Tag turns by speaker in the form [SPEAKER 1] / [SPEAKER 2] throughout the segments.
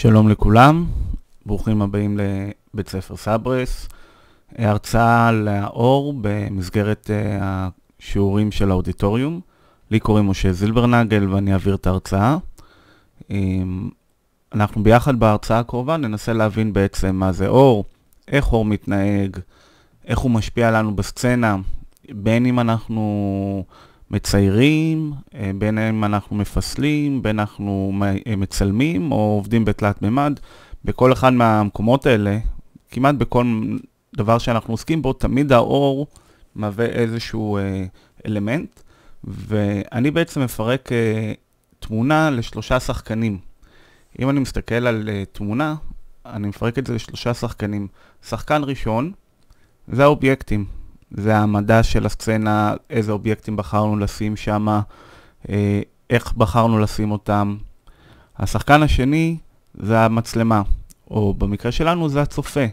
[SPEAKER 1] שלום לכולם, ברוכים הבאים לבית ספר סברס, הרצאה לאור במסגרת אה, השיעורים של האודיטוריום. לי קוראים משה זילברנגל ואני אעביר את ההרצאה. אמ, אנחנו ביחד בהרצאה הקרובה ננסה להבין בעצם מה זה אור, איך אור מתנהג, איך הוא משפיע לנו בסצנה, בין אם אנחנו מציירים, אה, ביניהם אנחנו מפסלים, בין אנחנו אה, מצלמים או עובדים בתלת מימד. בכל אחד מהמקומות האלה, כמעט בכל דבר שאנחנו עוסקים בו, תמיד האור מהווה איזשהו אה, אלמנט, ואני בעצם מפרק אה, תמונה לשלושה שחקנים. אם אני מסתכל על אה, תמונה, אני מפרק את זה לשלושה שחקנים. שחקן ראשון, זה האובייקטים. זה העמדה של הסצנה, איזה אובייקטים בחרנו לשים שם, אה, איך בחרנו לשים אותם. השחקן השני זה המצלמה, או במקרה שלנו זה הצופה.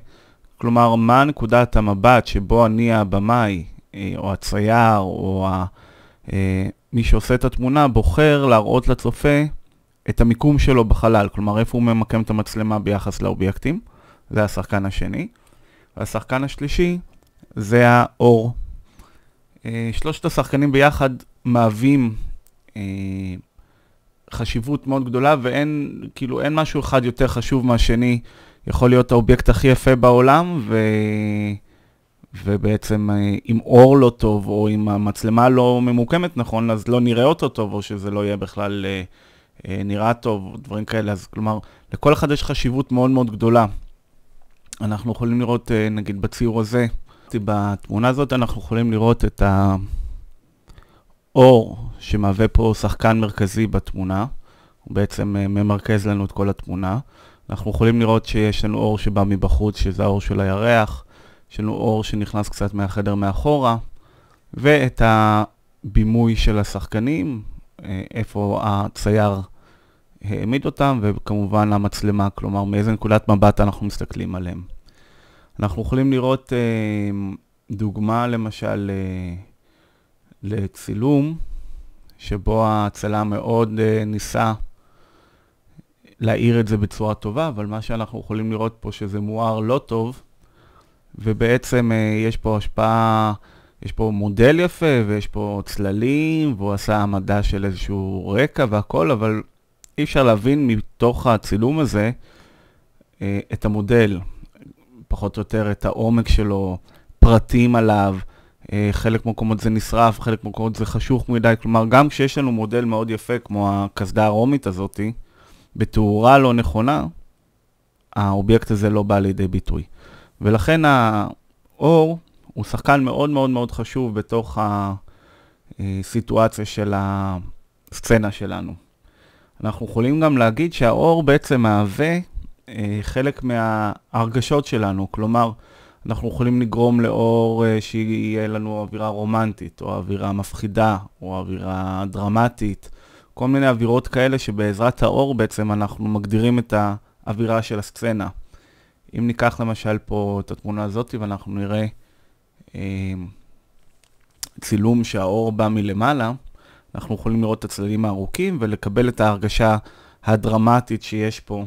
[SPEAKER 1] כלומר, מה נקודת המבט שבו אני הבמאי, אה, או הצייר, או ה... אה, מי שעושה את התמונה, בוחר להראות לצופה את המיקום שלו בחלל, כלומר איפה הוא ממקם את המצלמה ביחס לאובייקטים, זה השחקן השני. והשחקן השלישי זה האור. אה, שלושת השחקנים ביחד מהווים אה, חשיבות מאוד גדולה, ואין, כאילו, אין משהו אחד יותר חשוב מהשני. יכול להיות האובייקט הכי יפה בעולם, ו... ובעצם אה, אם אור לא טוב, או אם המצלמה לא ממוקמת נכון, אז לא נראה אותו טוב, או שזה לא יהיה בכלל אה, אה, נראה טוב, או דברים כאלה. אז כלומר, לכל אחד יש חשיבות מאוד מאוד גדולה. אנחנו יכולים לראות, אה, נגיד, בציור הזה, בתמונה הזאת אנחנו יכולים לראות את האור שמהווה פה שחקן מרכזי בתמונה. הוא בעצם אה, ממרכז לנו את כל התמונה. אנחנו יכולים לראות שיש לנו אור שבא מבחוץ, שזה האור של הירח, יש לנו אור שנכנס קצת מהחדר מאחורה, ואת הבימוי של השחקנים, אה, איפה הצייר העמיד אותם, וכמובן המצלמה, כלומר מאיזה נקודת מבט אנחנו מסתכלים עליהם. אנחנו יכולים לראות אה, דוגמה למשל אה, לצילום, שבו הצלם מאוד אה, ניסה להאיר את זה בצורה טובה, אבל מה שאנחנו יכולים לראות פה שזה מואר לא טוב, ובעצם אה, יש פה השפעה, יש פה מודל יפה, ויש פה צללים, והוא עשה העמדה של איזשהו רקע והכל, אבל אי אפשר להבין מתוך הצילום הזה אה, את המודל. פחות או יותר את העומק שלו, פרטים עליו, אה, חלק מהמקומות זה נשרף, חלק מהמקומות זה חשוך מדי, כלומר גם כשיש לנו מודל מאוד יפה כמו הקסדה הרומית הזאתי, בתאורה לא נכונה, האובייקט הזה לא בא לידי ביטוי. ולכן האור הוא שחקן מאוד מאוד מאוד חשוב בתוך הסיטואציה של הסצנה שלנו. אנחנו יכולים גם להגיד שהאור בעצם מהווה חלק מההרגשות שלנו, כלומר, אנחנו יכולים לגרום לאור אה, שיהיה לנו אווירה רומנטית, או אווירה מפחידה, או אווירה דרמטית, כל מיני אווירות כאלה שבעזרת האור בעצם אנחנו מגדירים את האווירה של הסצנה. אם ניקח למשל פה את התמונה הזאת ואנחנו נראה אה, צילום שהאור בא מלמעלה, אנחנו יכולים לראות את הצללים הארוכים ולקבל את ההרגשה הדרמטית שיש פה.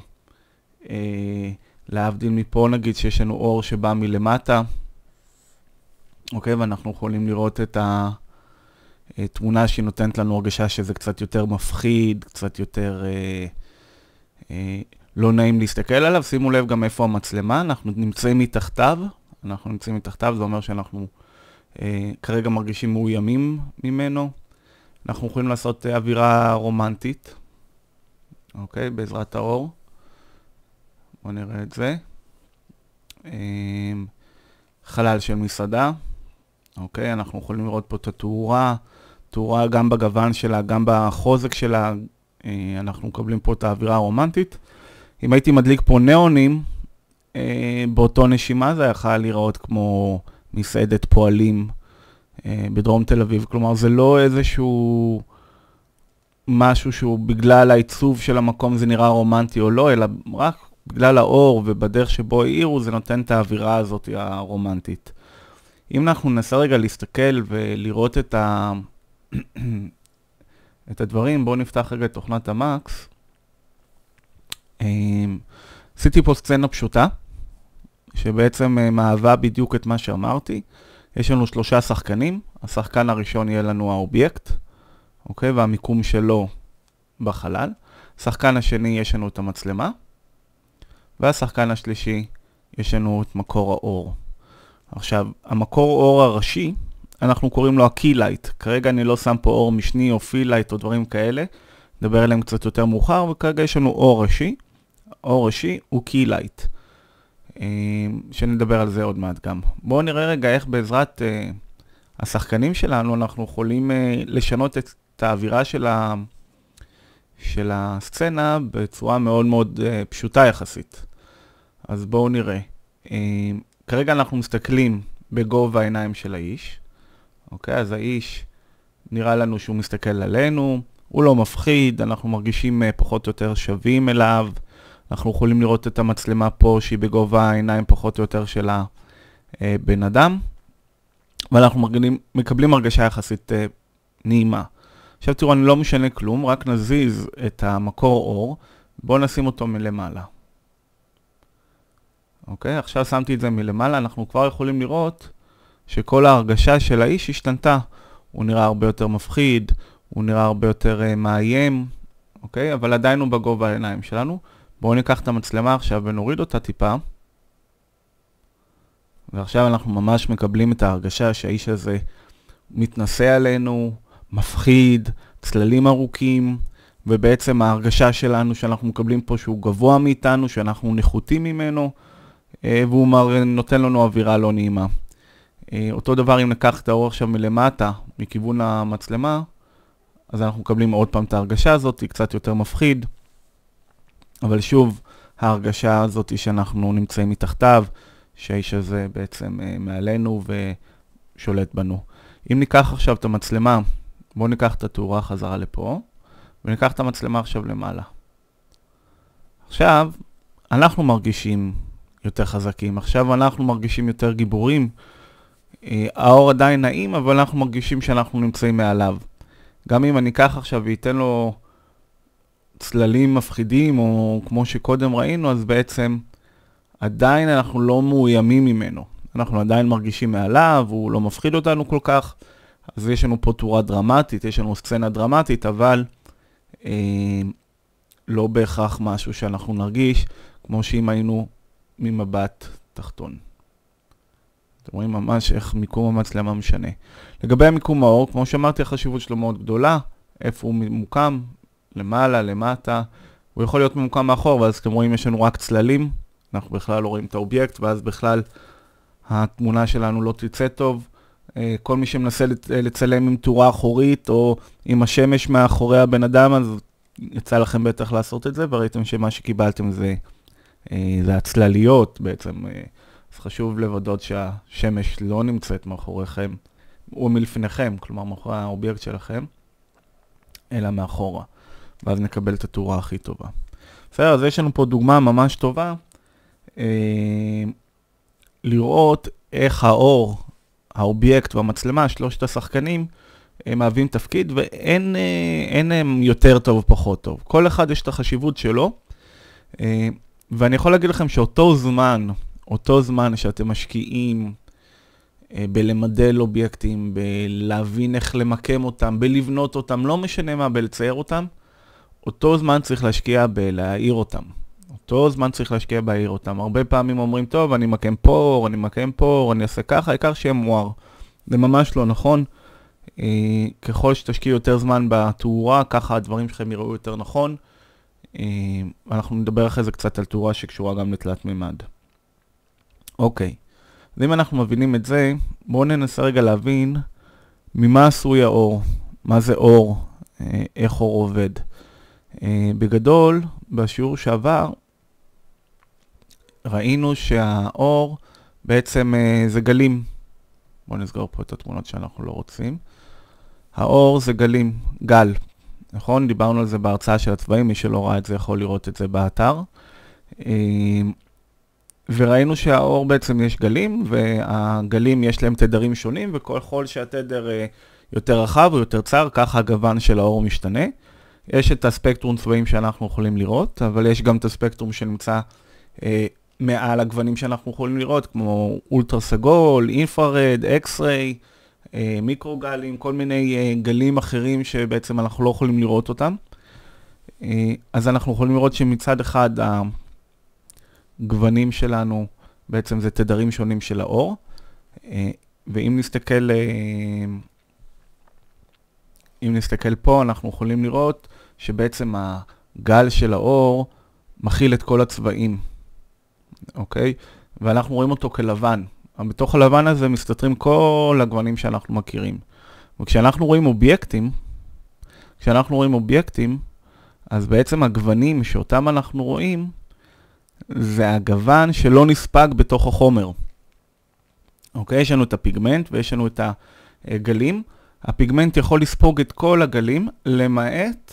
[SPEAKER 1] אה, להבדיל מפה נגיד שיש לנו אור שבא מלמטה, אוקיי? ואנחנו יכולים לראות את התמונה שהיא נותנת לנו הרגשה שזה קצת יותר מפחיד, קצת יותר אה, אה, לא נעים להסתכל עליו. שימו לב גם איפה המצלמה, אנחנו נמצאים מתחתיו, אנחנו נמצאים מתחתיו, זה אומר שאנחנו אה, כרגע מרגישים מאוימים ממנו. אנחנו יכולים לעשות אה, אווירה רומנטית, אוקיי? בעזרת האור. בואו נראה את זה. אמ, חלל של מסעדה, אוקיי? אנחנו יכולים לראות פה את התאורה, תאורה גם בגוון שלה, גם בחוזק שלה, אה, אנחנו מקבלים פה את האווירה הרומנטית. אם הייתי מדליק פה ניאונים, אה, באותו נשימה זה יכול להיראות כמו מסעדת פועלים אה, בדרום תל אביב. כלומר, זה לא איזשהו משהו שהוא בגלל העיצוב של המקום זה נראה רומנטי או לא, אלא רק בגלל האור ובדרך שבו העירו, זה נותן את האווירה הזאת הרומנטית. אם אנחנו ננסה רגע להסתכל ולראות את, ה... את הדברים, בואו נפתח רגע את תוכנת המקס. אמ, עשיתי פה סצנה פשוטה, שבעצם אה, מהווה בדיוק את מה שאמרתי. יש לנו שלושה שחקנים, השחקן הראשון יהיה לנו האובייקט, אוקיי? והמיקום שלו בחלל. שחקן השני יש לנו את המצלמה, והשחקן השלישי, יש לנו את מקור האור. עכשיו, המקור אור הראשי, אנחנו קוראים לו ה-Key-Light. כרגע אני לא שם פה אור משני או פי light או דברים כאלה, נדבר עליהם קצת יותר מאוחר, וכרגע יש לנו אור ראשי. אור ראשי הוא Key-Light, אה, שנדבר על זה עוד מעט גם. בואו נראה רגע איך בעזרת אה, השחקנים שלנו אנחנו יכולים אה, לשנות את האווירה של ה... של הסצנה בצורה מאוד מאוד uh, פשוטה יחסית. אז בואו נראה. אה, כרגע אנחנו מסתכלים בגובה העיניים של האיש, אוקיי? אז האיש, נראה לנו שהוא מסתכל עלינו, הוא לא מפחיד, אנחנו מרגישים אה, פחות או יותר שווים אליו, אנחנו יכולים לראות את המצלמה פה שהיא בגובה העיניים פחות או יותר של הבן אה, אדם, ואנחנו מרגלים, מקבלים הרגשה יחסית נעימה. עכשיו תראו, אני לא משנה כלום, רק נזיז את המקור אור, בואו נשים אותו מלמעלה. אוקיי? עכשיו שמתי את זה מלמעלה, אנחנו כבר יכולים לראות שכל ההרגשה של האיש השתנתה. הוא נראה הרבה יותר מפחיד, הוא נראה הרבה יותר uh, מאיים, אוקיי? אבל עדיין הוא בגובה העיניים שלנו. בואו ניקח את המצלמה עכשיו ונוריד אותה טיפה. ועכשיו אנחנו ממש מקבלים את ההרגשה שהאיש הזה מתנשא עלינו, מפחיד, צללים ארוכים, ובעצם ההרגשה שלנו שאנחנו מקבלים פה שהוא גבוה מאיתנו, שאנחנו נחותים ממנו, אה, והוא מר, נותן לנו אווירה לא נעימה. אה, אותו דבר אם ניקח את האור עכשיו מלמטה, מכיוון המצלמה, אז אנחנו מקבלים עוד פעם את ההרגשה הזאת, היא קצת יותר מפחיד, אבל שוב, ההרגשה הזאת שאנחנו נמצאים מתחתיו, שהאיש הזה בעצם אה, מעלינו ושולט בנו. אם ניקח עכשיו את המצלמה, בואו ניקח את התאורה חזרה לפה, וניקח את המצלמה עכשיו למעלה. עכשיו, אנחנו מרגישים יותר חזקים. עכשיו אנחנו מרגישים יותר גיבורים. אה, האור עדיין נעים, אבל אנחנו מרגישים שאנחנו נמצאים מעליו. גם אם אני אקח עכשיו ואתן לו צללים מפחידים, או כמו שקודם ראינו, אז בעצם עדיין אנחנו לא מאוימים ממנו. אנחנו עדיין מרגישים מעליו, הוא לא מפחיד אותנו כל כך, אז יש לנו פה תורה דרמטית, יש לנו סצנה דרמטית, אבל אה, לא בהכרח משהו שאנחנו נרגיש, כמו שאם היינו ממבט תחתון. אתם רואים ממש איך מיקום המצלמה משנה. לגבי המיקום האור, כמו שאמרתי, החשיבות שלו מאוד גדולה, איפה הוא ממוקם, למעלה, למטה, הוא יכול להיות ממוקם מאחור, ואז אתם רואים יש לנו רק צללים, אנחנו בכלל לא רואים את האובייקט, ואז בכלל התמונה שלנו לא תצא טוב. אה, כל מי שמנסה אה, לצלם עם תאורה אחורית, או עם השמש מאחורי הבן אדם, אז יצא לכם בטח לעשות את זה, וראיתם שמה שקיבלתם זה אה, זה הצלליות בעצם, אה. אז חשוב לוודות שהשמש לא נמצאת מאחוריכם או מלפניכם, כלומר מאחורי האובייקט שלכם, אלא מאחורה, ואז נקבל את התאורה הכי טובה. בסדר, אז יש לנו פה דוגמה ממש טובה, אה, לראות איך האור, האובייקט והמצלמה, שלושת השחקנים, הם מהווים תפקיד ואין אין הם יותר טוב או פחות טוב. כל אחד יש את החשיבות שלו. ואני יכול להגיד לכם שאותו זמן, אותו זמן שאתם משקיעים אה, בלמדל אובייקטים, בלהבין איך למקם אותם, בלבנות אותם, לא משנה מה, בלצייר אותם, אותו זמן צריך להשקיע בלהעיר אותם. אותו זמן צריך להשקיע בלהעיר אותם. הרבה פעמים אומרים, טוב, אני מקם פה אור, אני מקם פה אור, אני אעשה ככה, העיקר שיהיה מואר. זה ממש לא נכון. אה, ככל שתשקיעו יותר זמן בתאורה, ככה הדברים שלכם יראו יותר נכון. אה, אנחנו נדבר אחרי זה קצת על תאורה שקשורה גם לתלת מימד. אוקיי, אז אם אנחנו מבינים את זה, בואו ננסה רגע להבין ממה עשוי האור, מה זה אור, אה, איך אור עובד. אה, בגדול, בשיעור שעבר, ראינו שהאור בעצם זה גלים. בואו נסגור פה את התמונות שאנחנו לא רוצים. האור זה גלים, גל, נכון? דיברנו על זה בהרצאה של הצבעים, מי שלא ראה את זה יכול לראות את זה באתר. אמ, וראינו שהאור בעצם יש גלים, והגלים יש להם תדרים שונים, וככל שהתדר אה, יותר רחב או יותר צר, ככה הגוון של האור משתנה. יש את הספקטרום צבעים שאנחנו יכולים לראות, אבל יש גם את הספקטרום שנמצא אה, מעל הגוונים שאנחנו יכולים לראות, כמו אולטרה סגול, אינפרד, אקס-ריי. אה, מיקרוגלים, כל מיני אה, גלים אחרים שבעצם אנחנו לא יכולים לראות אותם. אה, אז אנחנו יכולים לראות שמצד אחד הגוונים שלנו בעצם זה תדרים שונים של האור, ואם נסתכל, אם נסתכל פה אנחנו יכולים לראות שבעצם הגל של האור מכיל את כל הצבעים, אוקיי? ואנחנו רואים אותו כלבן, בתוך הלבן הזה מסתתרים כל הגוונים שאנחנו מכירים. וכשאנחנו רואים אובייקטים, כשאנחנו רואים אובייקטים, אז בעצם הגוונים שאותם אנחנו רואים, זה הגוון שלא נספג בתוך החומר. אוקיי? יש לנו את הפיגמנט ויש לנו את הגלים. הפיגמנט יכול לספוג את כל הגלים, למעט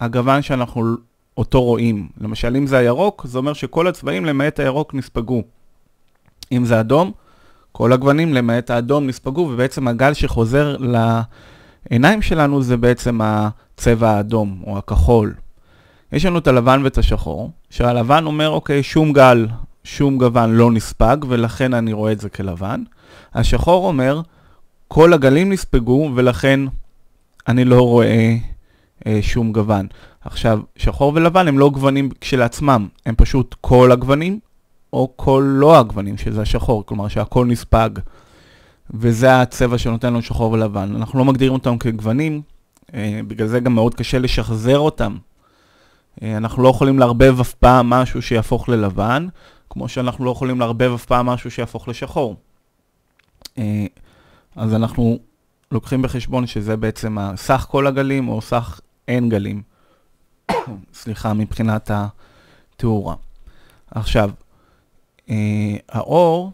[SPEAKER 1] הגוון שאנחנו אותו רואים. למשל, אם זה הירוק, זה אומר שכל הצבעים למעט הירוק נספגו. אם זה אדום, כל הגוונים למעט האדום נספגו, ובעצם הגל שחוזר לעיניים שלנו זה בעצם הצבע האדום או הכחול. יש לנו את הלבן ואת השחור, שהלבן אומר, אוקיי, שום גל, שום גוון לא נספג, ולכן אני רואה את זה כלבן. השחור אומר, כל הגלים נספגו, ולכן אני לא רואה אה, שום גוון. עכשיו, שחור ולבן הם לא גוונים כשלעצמם, הם פשוט כל הגוונים, או כל לא הגוונים, שזה השחור, כלומר שהכל נספג, וזה הצבע שנותן לנו שחור ולבן. אנחנו לא מגדירים אותם כגוונים, אה, בגלל זה גם מאוד קשה לשחזר אותם. אה, אנחנו לא יכולים לערבב אף פעם משהו שיהפוך ללבן, כמו שאנחנו לא יכולים לערבב אף פעם משהו שיהפוך לשחור. אה, אז אנחנו לוקחים בחשבון שזה בעצם סך כל הגלים או סך אין גלים. סליחה, מבחינת התאורה. עכשיו, אה, האור,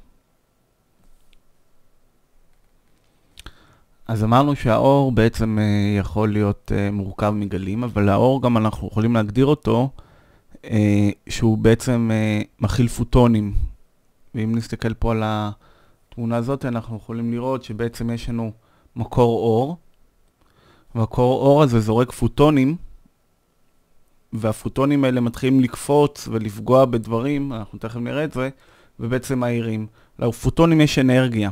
[SPEAKER 1] אז אמרנו שהאור בעצם אה, יכול להיות אה, מורכב מגלים, אבל האור גם אנחנו יכולים להגדיר אותו שהוא בעצם מכיל פוטונים. ואם נסתכל פה על התמונה הזאת, אנחנו יכולים לראות שבעצם יש לנו מקור אור, והקור אור הזה זורק פוטונים. והפוטונים האלה מתחילים לקפוץ ולפגוע בדברים, אנחנו תכף נראה את זה, ובעצם מהירים. לפוטונים לא, יש אנרגיה,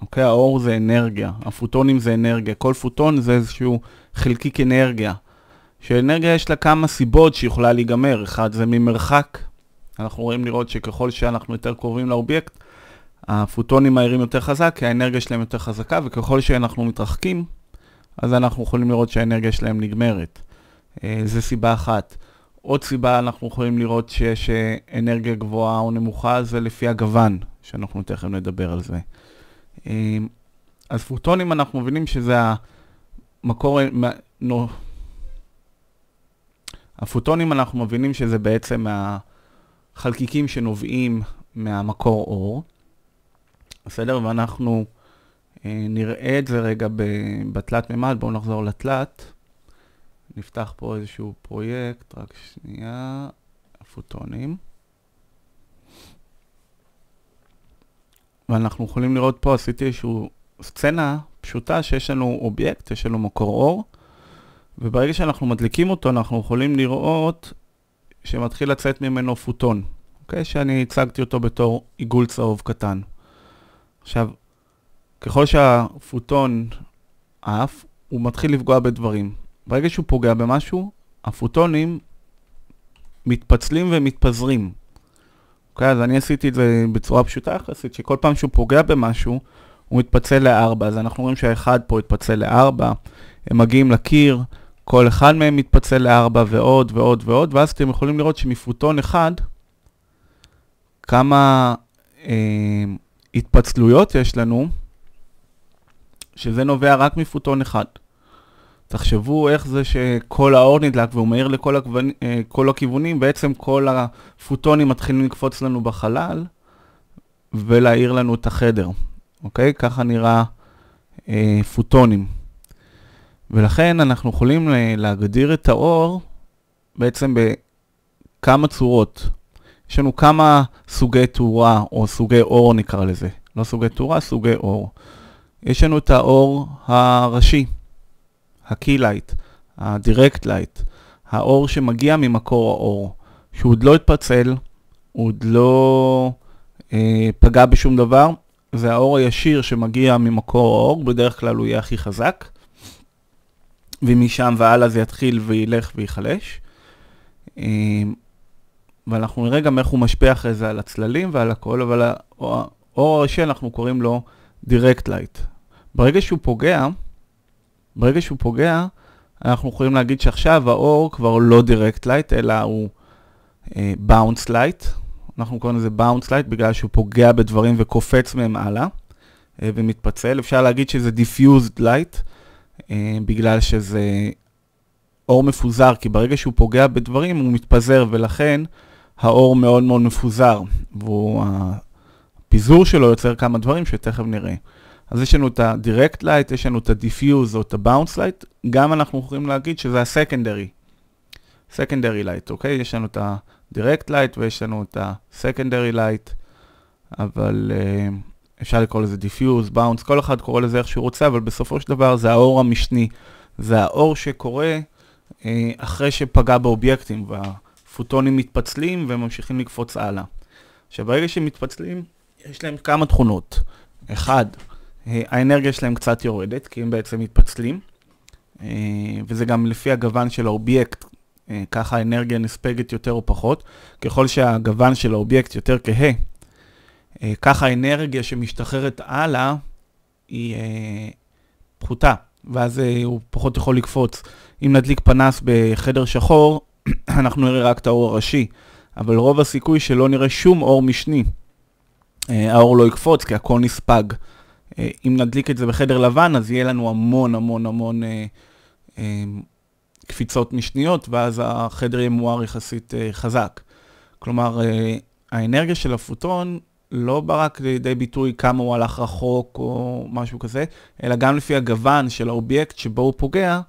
[SPEAKER 1] אוקיי? האור זה אנרגיה, הפוטונים זה אנרגיה, כל פוטון זה איזשהו חלקיק אנרגיה. שאנרגיה יש לה כמה סיבות שיכולה להיגמר, אחד זה ממרחק, אנחנו רואים לראות שככל שאנחנו יותר קרובים לאובייקט, הפוטונים מהירים יותר חזק, כי האנרגיה שלהם יותר חזקה, וככל שאנחנו מתרחקים, אז אנחנו יכולים לראות שהאנרגיה שלהם נגמרת. אה, זה סיבה אחת. עוד סיבה אנחנו יכולים לראות שיש אה, אנרגיה גבוהה או נמוכה, זה לפי הגוון, שאנחנו תכף נדבר על זה. אה, אז פוטונים אנחנו מבינים שזה המקור... הפוטונים אנחנו מבינים שזה בעצם החלקיקים שנובעים מהמקור אור, בסדר? ואנחנו נראה את זה רגע בתלת מימד, בואו נחזור לתלת. נפתח פה איזשהו פרויקט, רק שנייה, הפוטונים. ואנחנו יכולים לראות פה, עשיתי איזשהו סצנה פשוטה שיש לנו אובייקט, יש לנו מקור אור, וברגע שאנחנו מדליקים אותו, אנחנו יכולים לראות שמתחיל לצאת ממנו פוטון, אוקיי? שאני הצגתי אותו בתור עיגול צהוב קטן. עכשיו, ככל שהפוטון עף, הוא מתחיל לפגוע בדברים. ברגע שהוא פוגע במשהו, הפוטונים מתפצלים ומתפזרים. אוקיי, okay, אז אני עשיתי את זה בצורה פשוטה יחסית, שכל פעם שהוא פוגע במשהו, הוא מתפצל לארבע. אז אנחנו רואים שהאחד פה התפצל לארבע, הם מגיעים לקיר, כל אחד מהם מתפצל לארבע ועוד ועוד ועוד, ואז אתם יכולים לראות שמפוטון אחד, כמה אה, התפצלויות יש לנו, שזה נובע רק מפוטון אחד. תחשבו איך זה שכל האור נדלק והוא מאיר לכל הכוונ... אה, כל הכיוונים, בעצם כל הפוטונים מתחילים לקפוץ לנו בחלל ולהאיר לנו את החדר, אוקיי? ככה נראה אה, פוטונים. ולכן אנחנו יכולים אה, להגדיר את האור בעצם בכמה צורות. יש לנו כמה סוגי תאורה, או סוגי אור נקרא לזה. לא סוגי תאורה, סוגי אור. יש לנו את האור הראשי. ה-key light, ה-direct light, האור שמגיע ממקור האור, שהוא עוד לא התפצל, הוא עוד לא אה, פגע בשום דבר, זה האור הישיר שמגיע ממקור האור, בדרך כלל הוא יהיה הכי חזק, ומשם והלאה זה יתחיל וילך וייחלש. אה, ואנחנו נראה גם איך הוא משפיע אחרי זה על הצללים ועל הכל, אבל האור הראשי אנחנו קוראים לו direct light. ברגע שהוא פוגע, ברגע שהוא פוגע, אנחנו יכולים להגיד שעכשיו האור כבר לא direct light, אלא הוא אה, bounce light. אנחנו קוראים לזה bounce light בגלל שהוא פוגע בדברים וקופץ מהם הלאה אה, ומתפצל. אפשר להגיד שזה diffused light, אה, בגלל שזה אור מפוזר, כי ברגע שהוא פוגע בדברים הוא מתפזר, ולכן האור מאוד מאוד מפוזר, והפיזור שלו יוצר כמה דברים שתכף נראה. אז יש לנו את ה-direct light, יש לנו את ה-diffuse או את ה-bounce light, גם אנחנו יכולים להגיד שזה ה-secondary, secondary light, אוקיי? Okay? יש לנו את ה-direct light ויש לנו את ה-secondary light, אבל uh, אפשר לקרוא לזה diffuse, bounce, כל אחד קורא לזה איך שהוא רוצה, אבל בסופו של דבר זה האור המשני, זה האור שקורה uh, אחרי שפגע באובייקטים, והפוטונים מתפצלים וממשיכים לקפוץ הלאה. עכשיו, ברגע שהם מתפצלים, יש להם כמה תכונות. אחד, אה, האנרגיה שלהם קצת יורדת, כי הם בעצם מתפצלים, אה, וזה גם לפי הגוון של האובייקט, אה, ככה האנרגיה נספגת יותר או פחות. ככל שהגוון של האובייקט יותר כהה, ככה האנרגיה שמשתחררת הלאה היא פחותה, ואז הוא פחות יכול לקפוץ. אם נדליק פנס בחדר שחור, אנחנו נראה רק את האור הראשי, אבל רוב הסיכוי שלא נראה שום אור משני. האור לא יקפוץ כי הכל נספג. אה, אם נדליק את זה בחדר לבן, אז יהיה לנו המון המון המון אה, אה, קפיצות משניות, ואז החדר יהיה מואר יחסית חזק. כלומר, האנרגיה של הפוטון לא בא רק לידי ביטוי כמה הוא הלך רחוק או משהו כזה, אלא גם לפי הגוון של האובייקט שבו הוא פוגע,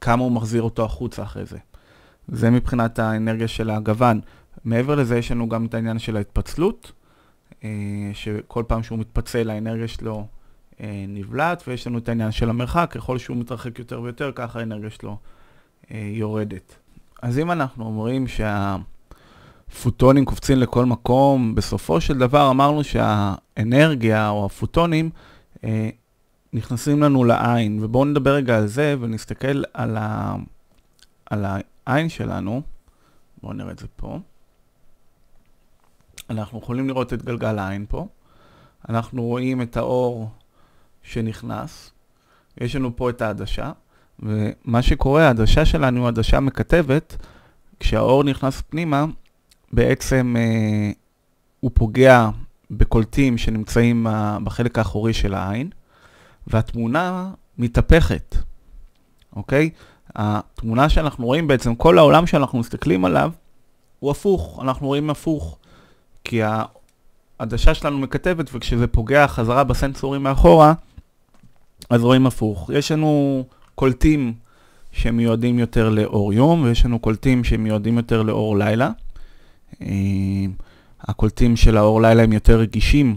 [SPEAKER 1] כמה הוא מחזיר אותו החוצה אחרי זה. זה מבחינת האנרגיה של הגוון. מעבר לזה יש לנו גם את העניין של ההתפצלות. אה, שכל פעם שהוא מתפצל האנרגיה שלו אה, נבלעת, ויש לנו את העניין של המרחק, ככל שהוא מתרחק יותר ויותר, ככה האנרגיה שלו אה, יורדת. אז אם אנחנו אומרים שהפוטונים קופצים לכל מקום, בסופו של דבר אמרנו שהאנרגיה או הפוטונים נכנסים לנו לעין, ובואו נדבר רגע על זה ונסתכל על, ה... על העין שלנו. בואו נראה את זה פה. אנחנו יכולים לראות את גלגל העין פה. אנחנו רואים את האור שנכנס. יש לנו פה את העדשה, ומה שקורה, העדשה שלנו, היא עדשה מקטבת, כשהאור נכנס פנימה, בעצם אה, הוא פוגע בקולטים שנמצאים אה, בחלק האחורי של העין, והתמונה מתהפכת, אוקיי? התמונה שאנחנו רואים בעצם, כל העולם שאנחנו מסתכלים עליו, הוא הפוך, אנחנו רואים הפוך. כי העדשה שלנו מקטבת, וכשזה פוגע חזרה בסנסורים מאחורה, אז רואים הפוך. יש לנו קולטים שמיועדים יותר לאור יום, ויש לנו קולטים שמיועדים יותר לאור לילה. אה, הקולטים של האור לילה הם יותר רגישים,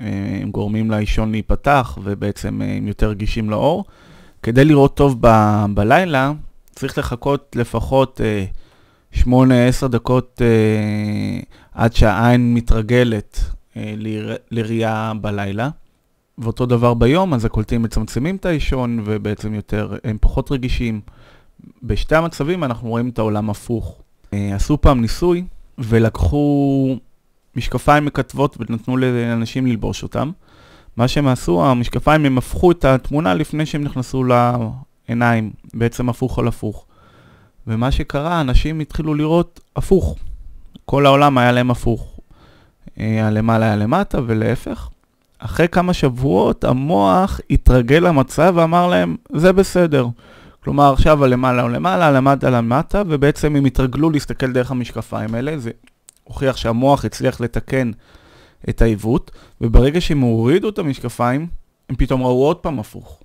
[SPEAKER 1] אה, הם גורמים לאישון להיפתח, ובעצם אה, הם יותר רגישים לאור. כדי לראות טוב ב- בלילה, צריך לחכות לפחות... Uh, 8-10 דקות אה, עד שהעין מתרגלת אה, לראייה בלילה. ואותו דבר ביום, אז הקולטים מצמצמים את האישון ובעצם יותר, הם פחות רגישים. בשתי המצבים אנחנו רואים את העולם הפוך. אה, עשו פעם ניסוי ולקחו משקפיים מקטבות ונתנו לאנשים ללבוש אותם. מה שהם עשו, המשקפיים הם הפכו את התמונה לפני שהם נכנסו לעיניים, בעצם הפוך על הפוך. ומה שקרה, אנשים התחילו לראות הפוך. כל העולם היה להם הפוך. אה, הלמעלה היה למטה ולהפך. אחרי כמה שבועות המוח התרגל למצב ואמר להם, זה בסדר. כלומר, עכשיו הלמעלה הוא למעלה, למטה למטה, ובעצם הם התרגלו להסתכל דרך המשקפיים האלה. זה הוכיח שהמוח הצליח לתקן את העיוות, וברגע שהם הורידו את המשקפיים, הם פתאום ראו עוד פעם הפוך.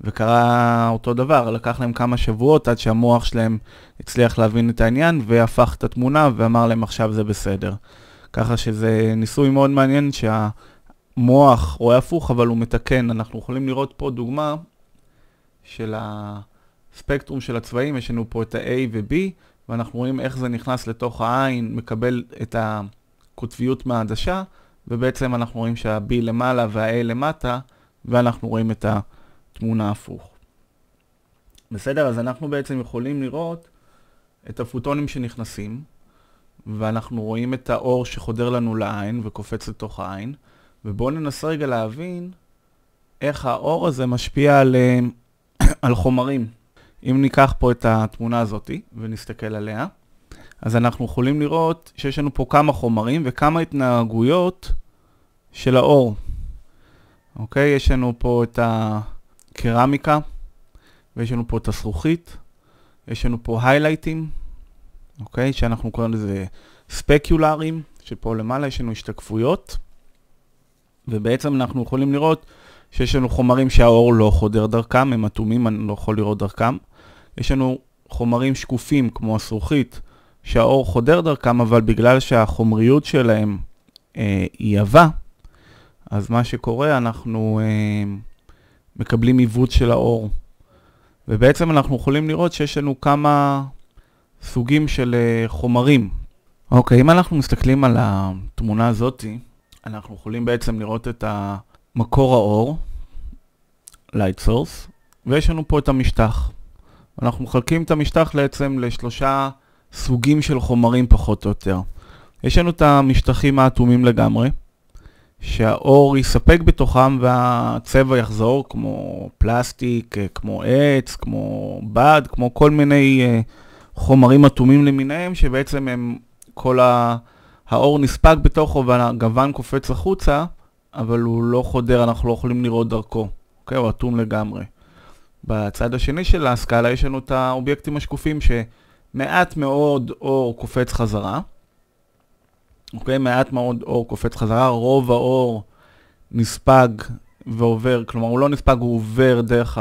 [SPEAKER 1] וקרה אותו דבר, לקח להם כמה שבועות עד שהמוח שלהם הצליח להבין את העניין והפך את התמונה ואמר להם עכשיו זה בסדר. ככה שזה ניסוי מאוד מעניין שהמוח רואה הפוך אבל הוא מתקן. אנחנו יכולים לראות פה דוגמה של הספקטרום של הצבעים, יש לנו פה את ה-A ו-B ואנחנו רואים איך זה נכנס לתוך העין, מקבל את הקוטביות מהעדשה ובעצם אנחנו רואים שה-B למעלה וה-A למטה ואנחנו רואים את ה... תמונה הפוך. בסדר, אז אנחנו בעצם יכולים לראות את הפוטונים שנכנסים, ואנחנו רואים את האור שחודר לנו לעין וקופץ לתוך העין, ובואו ננסה רגע להבין איך האור הזה משפיע על, אה, על חומרים. אם ניקח פה את התמונה הזאתי ונסתכל עליה, אז אנחנו יכולים לראות שיש לנו פה כמה חומרים וכמה התנהגויות של האור. אוקיי? יש לנו פה את ה... קרמיקה, ויש לנו פה את הזכוכית, יש לנו פה היילייטים, אוקיי? שאנחנו קוראים לזה ספקיולרים, שפה למעלה יש לנו השתקפויות, ובעצם אנחנו יכולים לראות שיש לנו חומרים שהאור לא חודר דרכם, הם אטומים, אני לא יכול לראות דרכם. יש לנו חומרים שקופים כמו הזכוכית, שהאור חודר דרכם, אבל בגלל שהחומריות שלהם אה, היא עבה, אז מה שקורה, אנחנו אה, מקבלים עיוות של האור. ובעצם אנחנו יכולים לראות שיש לנו כמה סוגים של אה, חומרים. אוקיי, אם אנחנו מסתכלים על התמונה הזאתי, אנחנו יכולים בעצם לראות את מקור האור, light source, ויש לנו פה את המשטח. אנחנו מחלקים את המשטח בעצם לשלושה סוגים של חומרים פחות או יותר. יש לנו את המשטחים האטומים לגמרי, שהאור יספק בתוכם והצבע יחזור, כמו פלסטיק, אה, כמו עץ, כמו בד, כמו כל מיני אה, חומרים אטומים למיניהם, שבעצם הם, כל ה... האור נספק בתוכו והגוון קופץ החוצה, אבל הוא לא חודר, אנחנו לא יכולים לראות דרכו, אוקיי? הוא אטום לגמרי. בצד השני של הסקאלה יש לנו את האובייקטים השקופים שמעט מאוד אור קופץ חזרה, אוקיי? מעט מאוד אור קופץ חזרה, רוב האור נספג ועובר, כלומר הוא לא נספג, הוא עובר דרך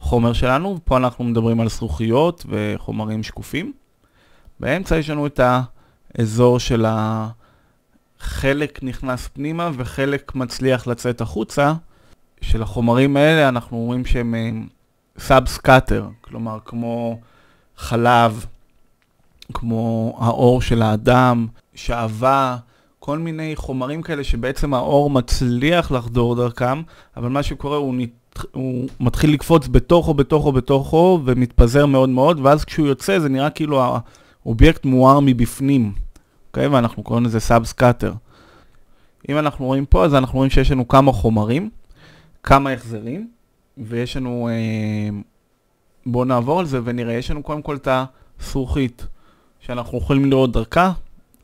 [SPEAKER 1] החומר שלנו, ופה אנחנו מדברים על זכוכיות וחומרים שקופים. באמצע יש לנו את האזור של ה... נכנס פנימה וחלק מצליח לצאת החוצה, של החומרים האלה אנחנו רואים שהם סאב-סקאטר, אה, כלומר כמו חלב, כמו האור של האדם, שעבה, כל מיני חומרים כאלה שבעצם האור מצליח לחדור דרכם, אבל מה שקורה הוא, נת... הוא מתחיל לקפוץ בתוכו, בתוכו, בתוכו, ומתפזר מאוד מאוד, ואז כשהוא יוצא זה נראה כאילו האובייקט מואר מבפנים, אוקיי? Okay? ואנחנו קוראים לזה סאב סקאטר. אם אנחנו רואים פה, אז אנחנו רואים שיש לנו כמה חומרים, כמה החזרים, ויש לנו... אה, בואו נעבור על זה ונראה, יש לנו קודם כל את הסרוכית שאנחנו יכולים לראות דרכה,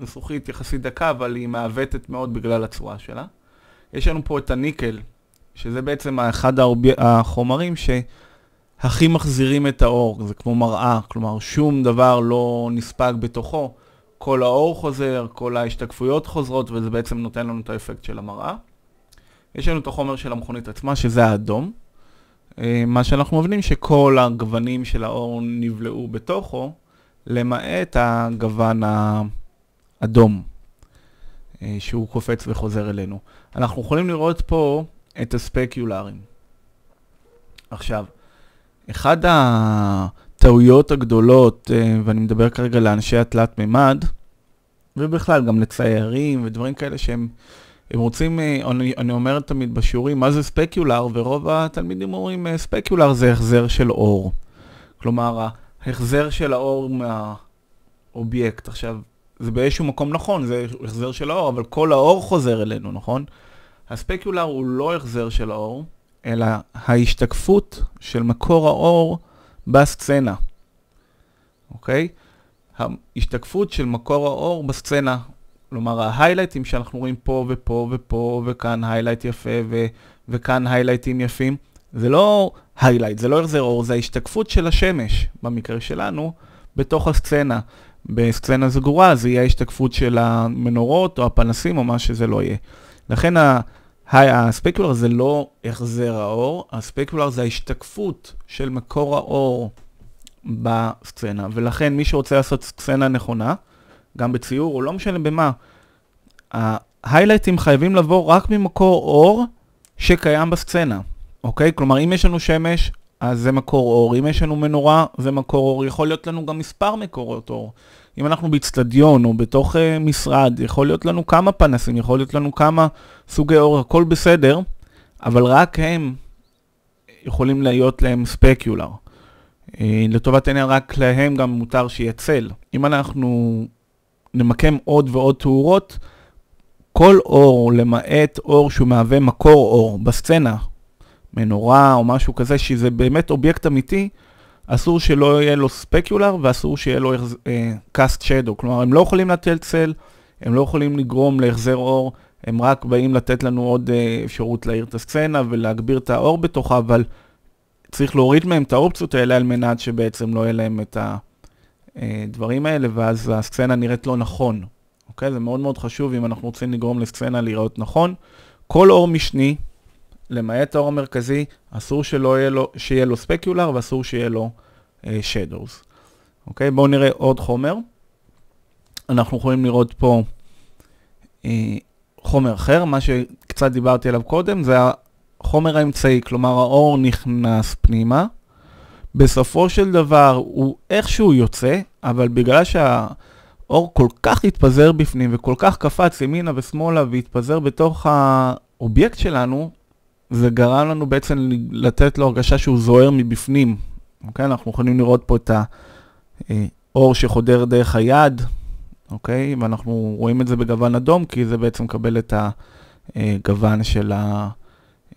[SPEAKER 1] זכוכית יחסית דקה, אבל היא מעוותת מאוד בגלל הצורה שלה. יש לנו פה את הניקל, שזה בעצם אחד האוב... החומרים שהכי מחזירים את האור, זה כמו מראה, כלומר שום דבר לא נספג בתוכו, כל האור חוזר, כל ההשתקפויות חוזרות, וזה בעצם נותן לנו את האפקט של המראה. יש לנו את החומר של המכונית עצמה, שזה האדום. אה, מה שאנחנו מבינים שכל הגוונים של האור נבלעו בתוכו, למעט הגוון ה... אדום, אה, שהוא קופץ וחוזר אלינו. אנחנו יכולים לראות פה את הספקיולרים. עכשיו, אחד הטעויות הגדולות, אה, ואני מדבר כרגע לאנשי התלת מימד, ובכלל גם לציירים ודברים כאלה שהם הם רוצים, אה, אני, אני אומר תמיד בשיעורים, מה זה ספקיולר, ורוב התלמידים אומרים ספקיולר זה החזר של אור. כלומר, ההחזר של האור מהאובייקט. עכשיו, זה באיזשהו מקום נכון, זה החזר של האור, אבל כל האור חוזר אלינו, נכון? הספקולר הוא לא החזר של האור, אלא ההשתקפות של מקור האור בסצנה, אוקיי? ההשתקפות של מקור האור בסצנה, כלומר ההיילייטים שאנחנו רואים פה ופה ופה וכאן היילייט יפה ו- וכאן היילייטים יפים, זה לא היילייט, זה לא החזר אור, זה ההשתקפות של השמש, במקרה שלנו, בתוך הסצנה. בסצנה סגורה זה יהיה ההשתקפות של המנורות או הפנסים או מה שזה לא יהיה. לכן הספקולר זה לא החזר האור, הספקולר זה ההשתקפות של מקור האור בסצנה. ולכן מי שרוצה לעשות סצנה נכונה, גם בציור או לא משנה במה, ההיילייטים חייבים לבוא רק ממקור אור שקיים בסצנה, אוקיי? כלומר, אם יש לנו שמש, אז זה מקור אור. אם יש לנו מנורה, זה מקור אור. יכול להיות לנו גם מספר מקורות אור. אם אנחנו באיצטדיון או בתוך uh, משרד, יכול להיות לנו כמה פנסים, יכול להיות לנו כמה סוגי אור, הכל בסדר, אבל רק הם יכולים להיות להם ספקיולר. Uh, אה, לטובת העניין, רק להם גם מותר שיהיה צל. אם אנחנו נמקם עוד ועוד תאורות, כל אור, למעט אור שהוא מהווה מקור אור בסצנה, מנורה או משהו כזה, שזה באמת אובייקט אמיתי, אסור שלא יהיה לו ספקיולר ואסור שיהיה לו קאסט אה, שדו. כלומר, הם לא יכולים לתת צל, הם לא יכולים לגרום להחזר אור, הם רק באים לתת לנו עוד uh, אפשרות להאיר את הסצנה ולהגביר את האור בתוכה, אבל צריך להוריד מהם את האופציות האלה על מנת שבעצם לא יהיה להם את הדברים אה, האלה, ואז הסצנה נראית לא נכון. אוקיי? זה מאוד מאוד חשוב אם אנחנו רוצים לגרום לסצנה להיראות נכון. כל אור משני, למעט האור המרכזי, אסור שלא יהיה לו, שיהיה לו ספקיולר ואסור שיהיה לו שדורס. אה, אוקיי, בואו נראה עוד חומר. אנחנו יכולים לראות פה אה, חומר אחר, מה שקצת דיברתי עליו קודם, זה החומר האמצעי, כלומר האור נכנס פנימה. בסופו של דבר הוא איכשהו יוצא, אבל בגלל שהאור כל כך התפזר בפנים וכל כך קפץ ימינה ושמאלה והתפזר בתוך האובייקט שלנו, זה גרם לנו בעצם לתת לו הרגשה שהוא זוהר מבפנים. אוקיי? אנחנו יכולים לראות פה את האור אה, שחודר דרך היד, אוקיי? ואנחנו רואים את זה בגוון אדום, כי זה בעצם מקבל את הגוון אה, של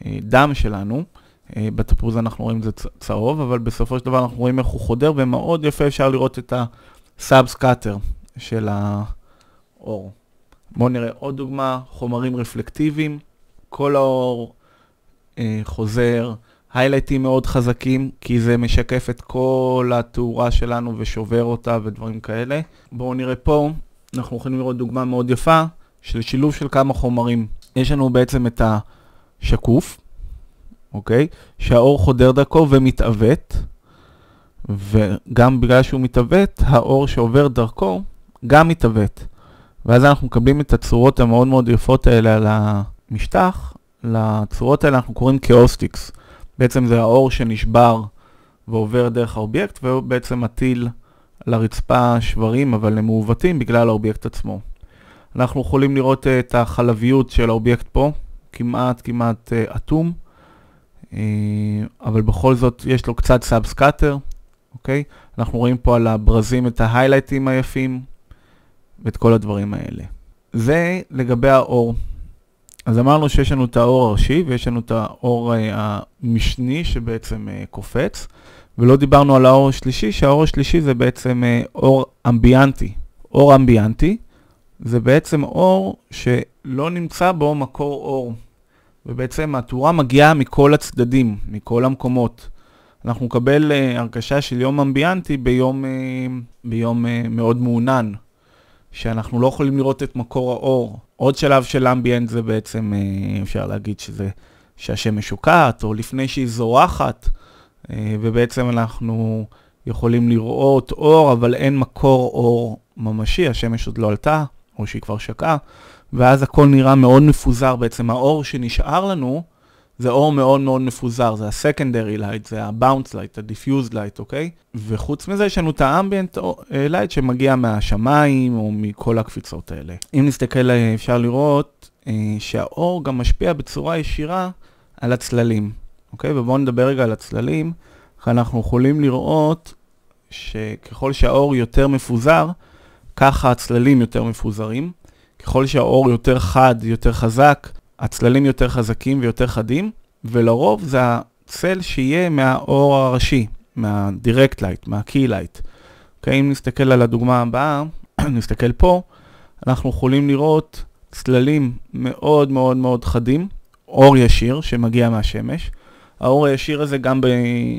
[SPEAKER 1] הדם אה, שלנו. בתפוז אנחנו רואים את זה צהוב, אבל בסופו של דבר אנחנו רואים איך הוא חודר, ומאוד יפה אפשר לראות את הסאב-סקאטר של האור. בואו נראה עוד דוגמה, חומרים רפלקטיביים. כל האור אה, חוזר, היילייטים מאוד חזקים, כי זה משקף את כל התאורה שלנו ושובר אותה ודברים כאלה. בואו נראה פה, אנחנו יכולים לראות דוגמה מאוד יפה של שילוב של כמה חומרים. יש לנו בעצם את השקוף, אוקיי? שהאור חודר דרכו ומתעוות, וגם בגלל שהוא מתעוות, האור שעובר דרכו גם מתעוות. ואז אנחנו מקבלים את הצורות המאוד מאוד יפות האלה על המשטח, לצורות האלה אנחנו קוראים כאוסטיקס. בעצם זה האור שנשבר ועובר דרך האובייקט, ובעצם מטיל לרצפה שברים, אבל הם מעוותים בגלל האובייקט עצמו. אנחנו יכולים לראות אה, את החלביות של האובייקט פה, כמעט כמעט אה, אטום, אה, אבל בכל זאת יש לו קצת סאבסקאטר, אוקיי? אנחנו רואים פה על הברזים את ההיילייטים היפים ואת כל הדברים האלה. זה לגבי האור. אז אמרנו שיש לנו את האור הראשי ויש לנו את האור אה, המשני שבעצם אה, קופץ, ולא דיברנו על האור השלישי, שהאור השלישי זה בעצם אה, אור אמביאנטי. אור אמביאנטי זה בעצם אור שלא נמצא בו מקור אור, ובעצם התאורה מגיעה מכל הצדדים, מכל המקומות. אנחנו נקבל הרגשה של יום אמביאנטי ביום, ביום מאוד מעונן, שאנחנו לא יכולים לראות את מקור האור. עוד שלב של אמביאנט זה בעצם, אה, אפשר להגיד שזה, שהשמש שוקעת, או לפני שהיא זורחת, אה, ובעצם אנחנו יכולים לראות אור, אבל אין מקור אור ממשי, השמש עוד לא עלתה, או שהיא כבר שקעה, ואז הכל נראה מאוד מפוזר, בעצם האור שנשאר לנו, זה אור מאוד מאוד מפוזר, זה ה-Secondary Light, זה ה-Bounce Light, ה-Diffused Light, אוקיי? וחוץ מזה יש לנו את ה-Ambient אה, Light שמגיע מהשמיים או מכל הקפיצות האלה. אם נסתכל אה, אפשר לראות אה, שהאור גם משפיע בצורה ישירה על הצללים, אוקיי? ובואו נדבר רגע על הצללים, כי אנחנו יכולים לראות שככל שהאור יותר מפוזר, ככה הצללים יותר מפוזרים. ככל שהאור יותר חד, יותר חזק, הצללים יותר חזקים ויותר חדים, ולרוב זה הצל שיהיה מהאור הראשי, מה-direct light, מה-key light. Okay, אוקיי? אם נסתכל על הדוגמה הבאה, נסתכל פה, אנחנו יכולים לראות צללים מאוד מאוד מאוד חדים, אור ישיר שמגיע מהשמש. האור הישיר הזה גם ב...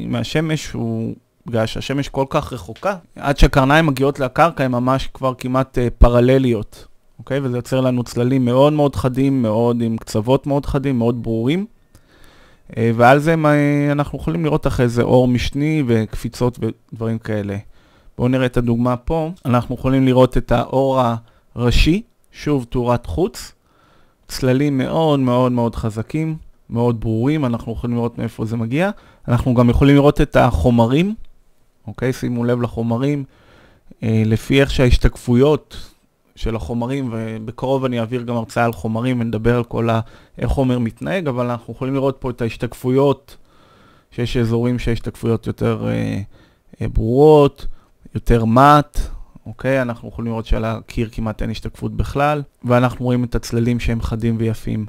[SPEAKER 1] מהשמש הוא, בגלל שהשמש כל כך רחוקה, עד שהקרניים מגיעות לקרקע הן ממש כבר כמעט אה, פרלליות. אוקיי? וזה יוצר לנו צללים מאוד מאוד חדים, מאוד עם קצוות מאוד חדים, מאוד ברורים. אה, ועל זה אנחנו יכולים לראות אחרי זה אור משני וקפיצות ודברים כאלה. בואו נראה את הדוגמה פה. אנחנו יכולים לראות את האור הראשי, שוב תאורת חוץ. צללים מאוד מאוד מאוד חזקים, מאוד ברורים, אנחנו יכולים לראות מאיפה זה מגיע. אנחנו גם יכולים לראות את החומרים, אוקיי? שימו לב לחומרים, אה, לפי איך שההשתקפויות של החומרים, ובקרוב אני אעביר גם הרצאה על חומרים ונדבר על כל ה... איך חומר מתנהג, אבל אנחנו יכולים לראות פה את ההשתקפויות, שיש אזורים שיש השתקפויות יותר אה, אה, ברורות, יותר מט, אוקיי? אנחנו יכולים לראות שעל הקיר כמעט אין השתקפות בכלל, ואנחנו רואים את הצללים שהם חדים ויפים.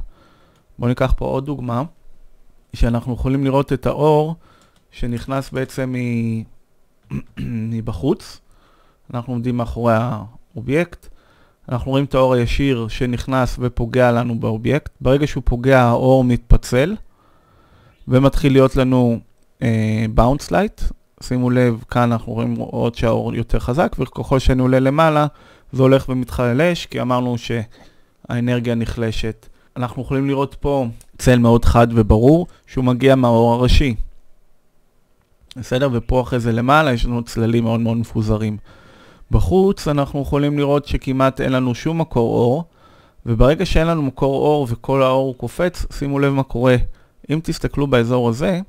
[SPEAKER 1] בואו ניקח פה עוד דוגמה, שאנחנו יכולים לראות את האור שנכנס בעצם מבחוץ. אנחנו עומדים מאחורי האובייקט, אנחנו רואים את האור הישיר שנכנס ופוגע לנו באובייקט. ברגע שהוא פוגע האור מתפצל ומתחיל להיות לנו אה, bounce light. שימו לב, כאן אנחנו רואים עוד שהאור יותר חזק וככל שאני עולה למעלה זה הולך ומתחלש כי אמרנו שהאנרגיה נחלשת. אנחנו יכולים לראות פה צל מאוד חד וברור שהוא מגיע מהאור הראשי. בסדר? ופה אחרי זה למעלה יש לנו צללים מאוד מאוד מפוזרים. בחוץ אנחנו יכולים לראות שכמעט אין לנו שום מקור אור, וברגע שאין לנו מקור אור וכל האור קופץ, שימו לב מה קורה. אם תסתכלו באזור הזה,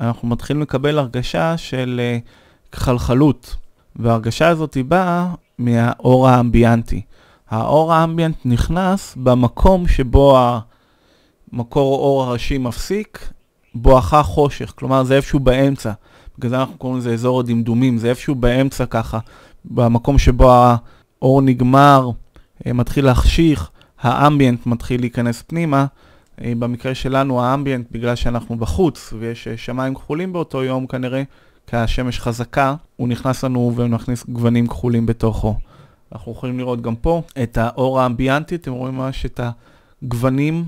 [SPEAKER 1] אנחנו מתחילים לקבל הרגשה של אה, חלחלות, וההרגשה הזאת היא באה מהאור האמביאנטי. האור האמביאנט נכנס במקום שבו המקור אור הראשי מפסיק, בואכה חושך, כלומר זה איפשהו באמצע. בגלל זה אנחנו קוראים לזה אזור הדמדומים, זה איפשהו באמצע ככה, במקום שבו האור נגמר, אה, מתחיל להחשיך, האמביאנט מתחיל להיכנס פנימה. אה, במקרה שלנו האמביאנט, בגלל שאנחנו בחוץ ויש אה, שמיים כחולים באותו יום כנראה, כי השמש חזקה, הוא נכנס לנו ומכניס גוונים כחולים בתוכו. אנחנו יכולים לראות גם פה את האור האמביאנטי, אתם רואים ממש את הגוונים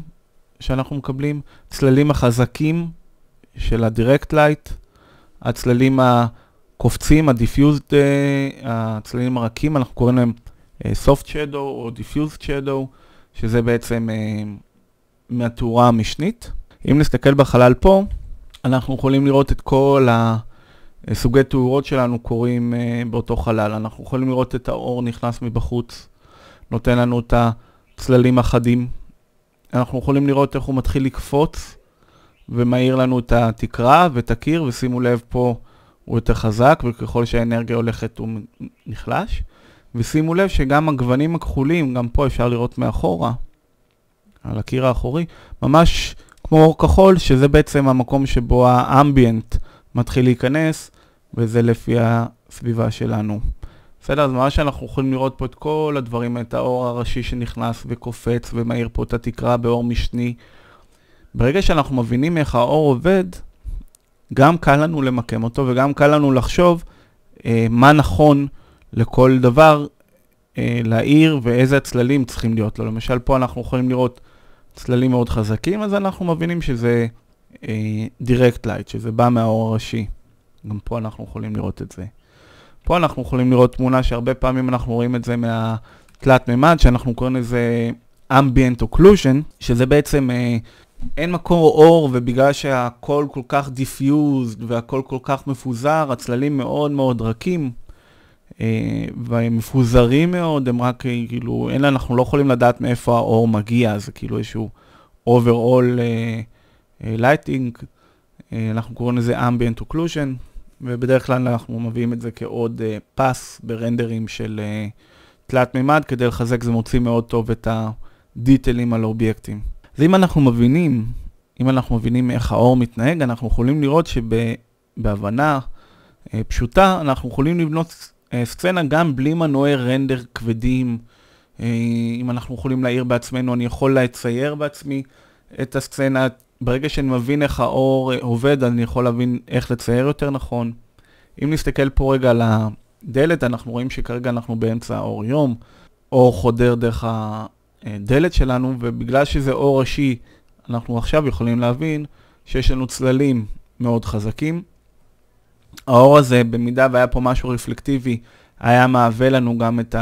[SPEAKER 1] שאנחנו מקבלים, צללים החזקים של ה-direct הדירקט Light, הצללים ה... קופצים, הדיפיוזד, אה, הצללים הרכים, אנחנו קוראים להם אה, soft shadow או diffused shadow, שזה בעצם אה, מהתאורה המשנית. אם נסתכל בחלל פה, אנחנו יכולים לראות את כל הסוגי תאורות שלנו קורים באותו חלל. אנחנו יכולים לראות את האור נכנס מבחוץ, נותן לנו את הצללים החדים. אנחנו יכולים לראות איך הוא מתחיל לקפוץ ומאיר לנו את התקרה ואת הקיר, ושימו לב פה הוא יותר חזק, וככל שהאנרגיה הולכת הוא נחלש. ושימו לב שגם הגוונים הכחולים, גם פה אפשר לראות מאחורה, על הקיר האחורי, ממש כמו אור כחול, שזה בעצם המקום שבו האמביאנט מתחיל להיכנס, וזה לפי הסביבה שלנו. בסדר, אז ממש אנחנו יכולים לראות פה את כל הדברים, את האור הראשי שנכנס וקופץ ומאיר פה את התקרה באור משני. ברגע שאנחנו מבינים איך האור עובד, גם קל לנו למקם אותו וגם קל לנו לחשוב אה, מה נכון לכל דבר אה, לעיר ואיזה הצללים צריכים להיות לו. למשל, פה אנחנו יכולים לראות צללים מאוד חזקים, אז אנחנו מבינים שזה אה, direct light, שזה בא מהאור הראשי. גם פה אנחנו יכולים לראות את זה. פה אנחנו יכולים לראות תמונה שהרבה פעמים אנחנו רואים את זה מהתלת מימד, שאנחנו קוראים לזה ambient occlusion, שזה בעצם אה, אין מקור אור, ובגלל שהכל כל כך דיפיוזד והכל כל כך מפוזר, הצללים מאוד מאוד רכים, אה, והם מפוזרים מאוד, הם רק אה, כאילו, אין, אנחנו לא יכולים לדעת מאיפה האור מגיע, זה כאילו איזשהו overall אה, אה, lighting, אה, אנחנו קוראים לזה ambient occlusion, ובדרך כלל אנחנו מביאים את זה כעוד אה, פס ברנדרים של אה, תלת מימד, כדי לחזק זה מוציא מאוד טוב את הדיטלים על אובייקטים. ואם אנחנו מבינים, אם אנחנו מבינים איך האור מתנהג, אנחנו יכולים לראות שבהבנה אה, פשוטה, אנחנו יכולים לבנות אה, סצנה גם בלי מנועי רנדר כבדים. אה, אם אנחנו יכולים להעיר בעצמנו, אני יכול לצייר בעצמי את הסצנה. ברגע שאני מבין איך האור אה, עובד, אני יכול להבין איך לצייר יותר נכון. אם נסתכל פה רגע על הדלת, אנחנו רואים שכרגע אנחנו באמצע האור יום. אור חודר דרך הדלת אה, שלנו, ובגלל שזה אור ראשי, אנחנו עכשיו יכולים להבין שיש לנו צללים מאוד חזקים. האור הזה, במידה והיה פה משהו רפלקטיבי, היה מהווה לנו גם את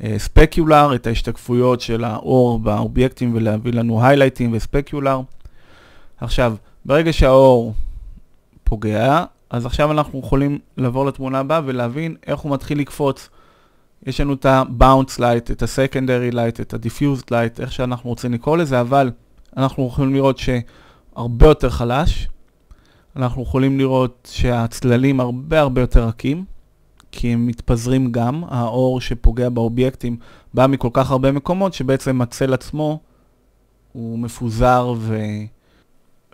[SPEAKER 1] הספקיולר, אה, את ההשתקפויות של האור באובייקטים ולהביא לנו היילייטים וספקיולר. עכשיו, ברגע שהאור פוגע, אז עכשיו אנחנו יכולים לעבור לתמונה הבאה ולהבין איך הוא מתחיל לקפוץ. יש לנו את ה-bounce light, את ה-secondary light, את ה-diffused light, איך שאנחנו רוצים לקרוא לזה, אבל אנחנו יכולים לראות שהרבה יותר חלש, אנחנו יכולים לראות שהצללים הרבה הרבה יותר רכים, כי הם מתפזרים גם, האור שפוגע באובייקטים בא מכל כך הרבה מקומות, שבעצם הצל עצמו הוא מפוזר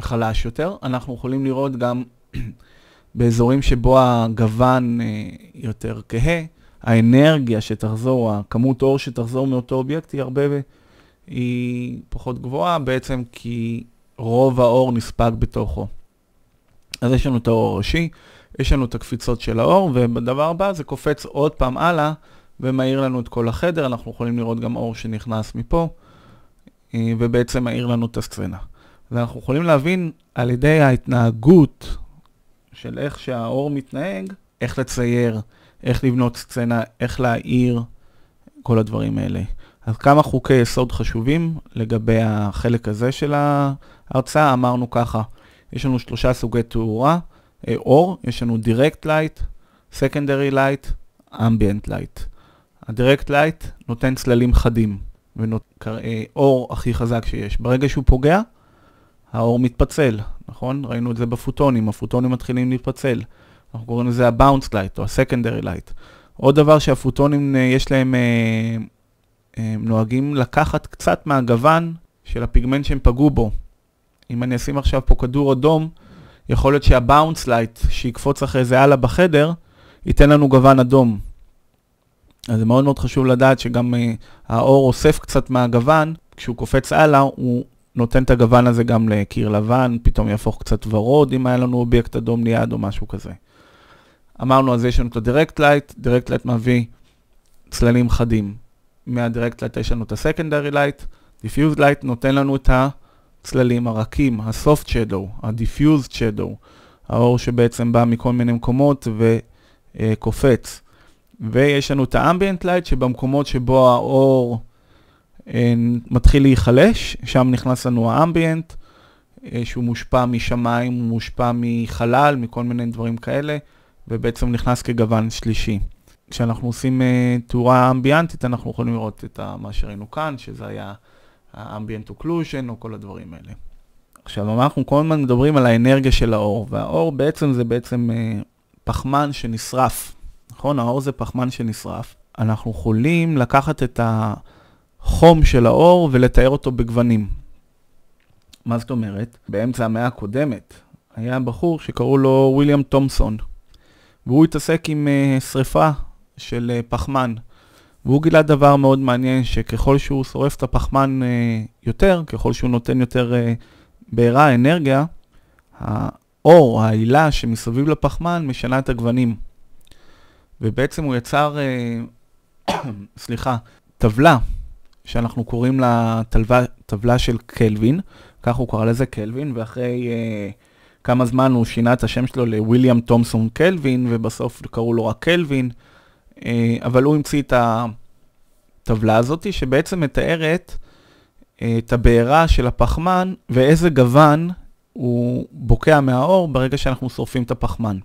[SPEAKER 1] וחלש יותר. אנחנו יכולים לראות גם באזורים שבו הגוון אה, יותר כהה, האנרגיה שתחזור, הכמות אור שתחזור מאותו אובייקט היא הרבה, היא פחות גבוהה בעצם כי רוב האור נספג בתוכו. אז יש לנו את האור הראשי, יש לנו את הקפיצות של האור, ובדבר הבא זה קופץ עוד פעם הלאה ומאיר לנו את כל החדר, אנחנו יכולים לראות גם אור שנכנס מפה, אה, ובעצם מאיר לנו את הסצנה. ואנחנו יכולים להבין על ידי ההתנהגות של איך שהאור מתנהג, איך לצייר איך לבנות סצנה, איך להעיר, כל הדברים האלה. אז כמה חוקי יסוד חשובים לגבי החלק הזה של ההרצאה, אמרנו ככה, יש לנו שלושה סוגי תאורה, אה, אור, יש לנו direct light, secondary light, ambient light. ה-direct light נותן צללים חדים, ואור אה, הכי חזק שיש. ברגע שהוא פוגע, האור מתפצל, נכון? ראינו את זה בפוטונים, הפוטונים מתחילים להתפצל. אנחנו קוראים לזה ה-bounce light או ה-secondary light. עוד דבר שהפוטונים אה, יש להם, אה, אה, הם נוהגים לקחת קצת מהגוון של הפיגמנט שהם פגעו בו. אם אני אשים עכשיו פה כדור אדום, יכול להיות שה-bounce light שיקפוץ אחרי זה הלאה בחדר, ייתן לנו גוון אדום. אז זה מאוד מאוד חשוב לדעת שגם האור אוסף קצת מהגוון, כשהוא קופץ הלאה הוא נותן את הגוון הזה גם לקיר לבן, פתאום יהפוך קצת ורוד אם היה לנו אובייקט אדום ליד או משהו כזה. אמרנו, אז יש לנו את ה-direct light, direct light מביא צללים חדים. מה-direct light יש לנו את ה-secondary light, diffused light נותן לנו את הצללים הרכים, ה-soft shadow, ה-diffused shadow, האור שבעצם בא מכל מיני מקומות וקופץ. ויש לנו את ה-ambient light שבמקומות שבו האור אה, מתחיל להיחלש, שם נכנס לנו האמביאנט, אה, שהוא מושפע משמיים, הוא מושפע מחלל, מכל מיני דברים כאלה. ובעצם נכנס כגוון שלישי. כשאנחנו עושים תאורה אה, אמביאנטית, אנחנו יכולים לראות את מה שראינו כאן, שזה היה האמביאנט אוקלושן, או כל הדברים האלה. עכשיו, אנחנו כל הזמן מדברים על האנרגיה של האור, והאור בעצם זה בעצם אה, פחמן שנשרף, נכון? האור זה פחמן שנשרף. אנחנו יכולים לקחת את החום של האור ולתאר אותו בגוונים. מה זאת אומרת? באמצע המאה הקודמת היה בחור שקראו לו ויליאם תומסון. והוא התעסק עם uh, שריפה של uh, פחמן. והוא גילה דבר מאוד מעניין, שככל שהוא שורף את הפחמן uh, יותר, ככל שהוא נותן יותר uh, בעירה, אנרגיה, האור, העילה שמסביב לפחמן משנה את הגוונים. ובעצם הוא יצר, uh, סליחה, טבלה שאנחנו קוראים לה טבלה של קלווין, כך הוא קרא לזה קלווין, ואחרי uh, כמה זמן הוא שינה את השם שלו לוויליאם תומסון קלווין, ובסוף קראו לו רק קלווין, אה, אבל הוא המציא את הטבלה הזאת, שבעצם מתארת אה, את הבעירה של הפחמן, ואיזה גוון הוא בוקע מהאור ברגע שאנחנו שורפים את הפחמן.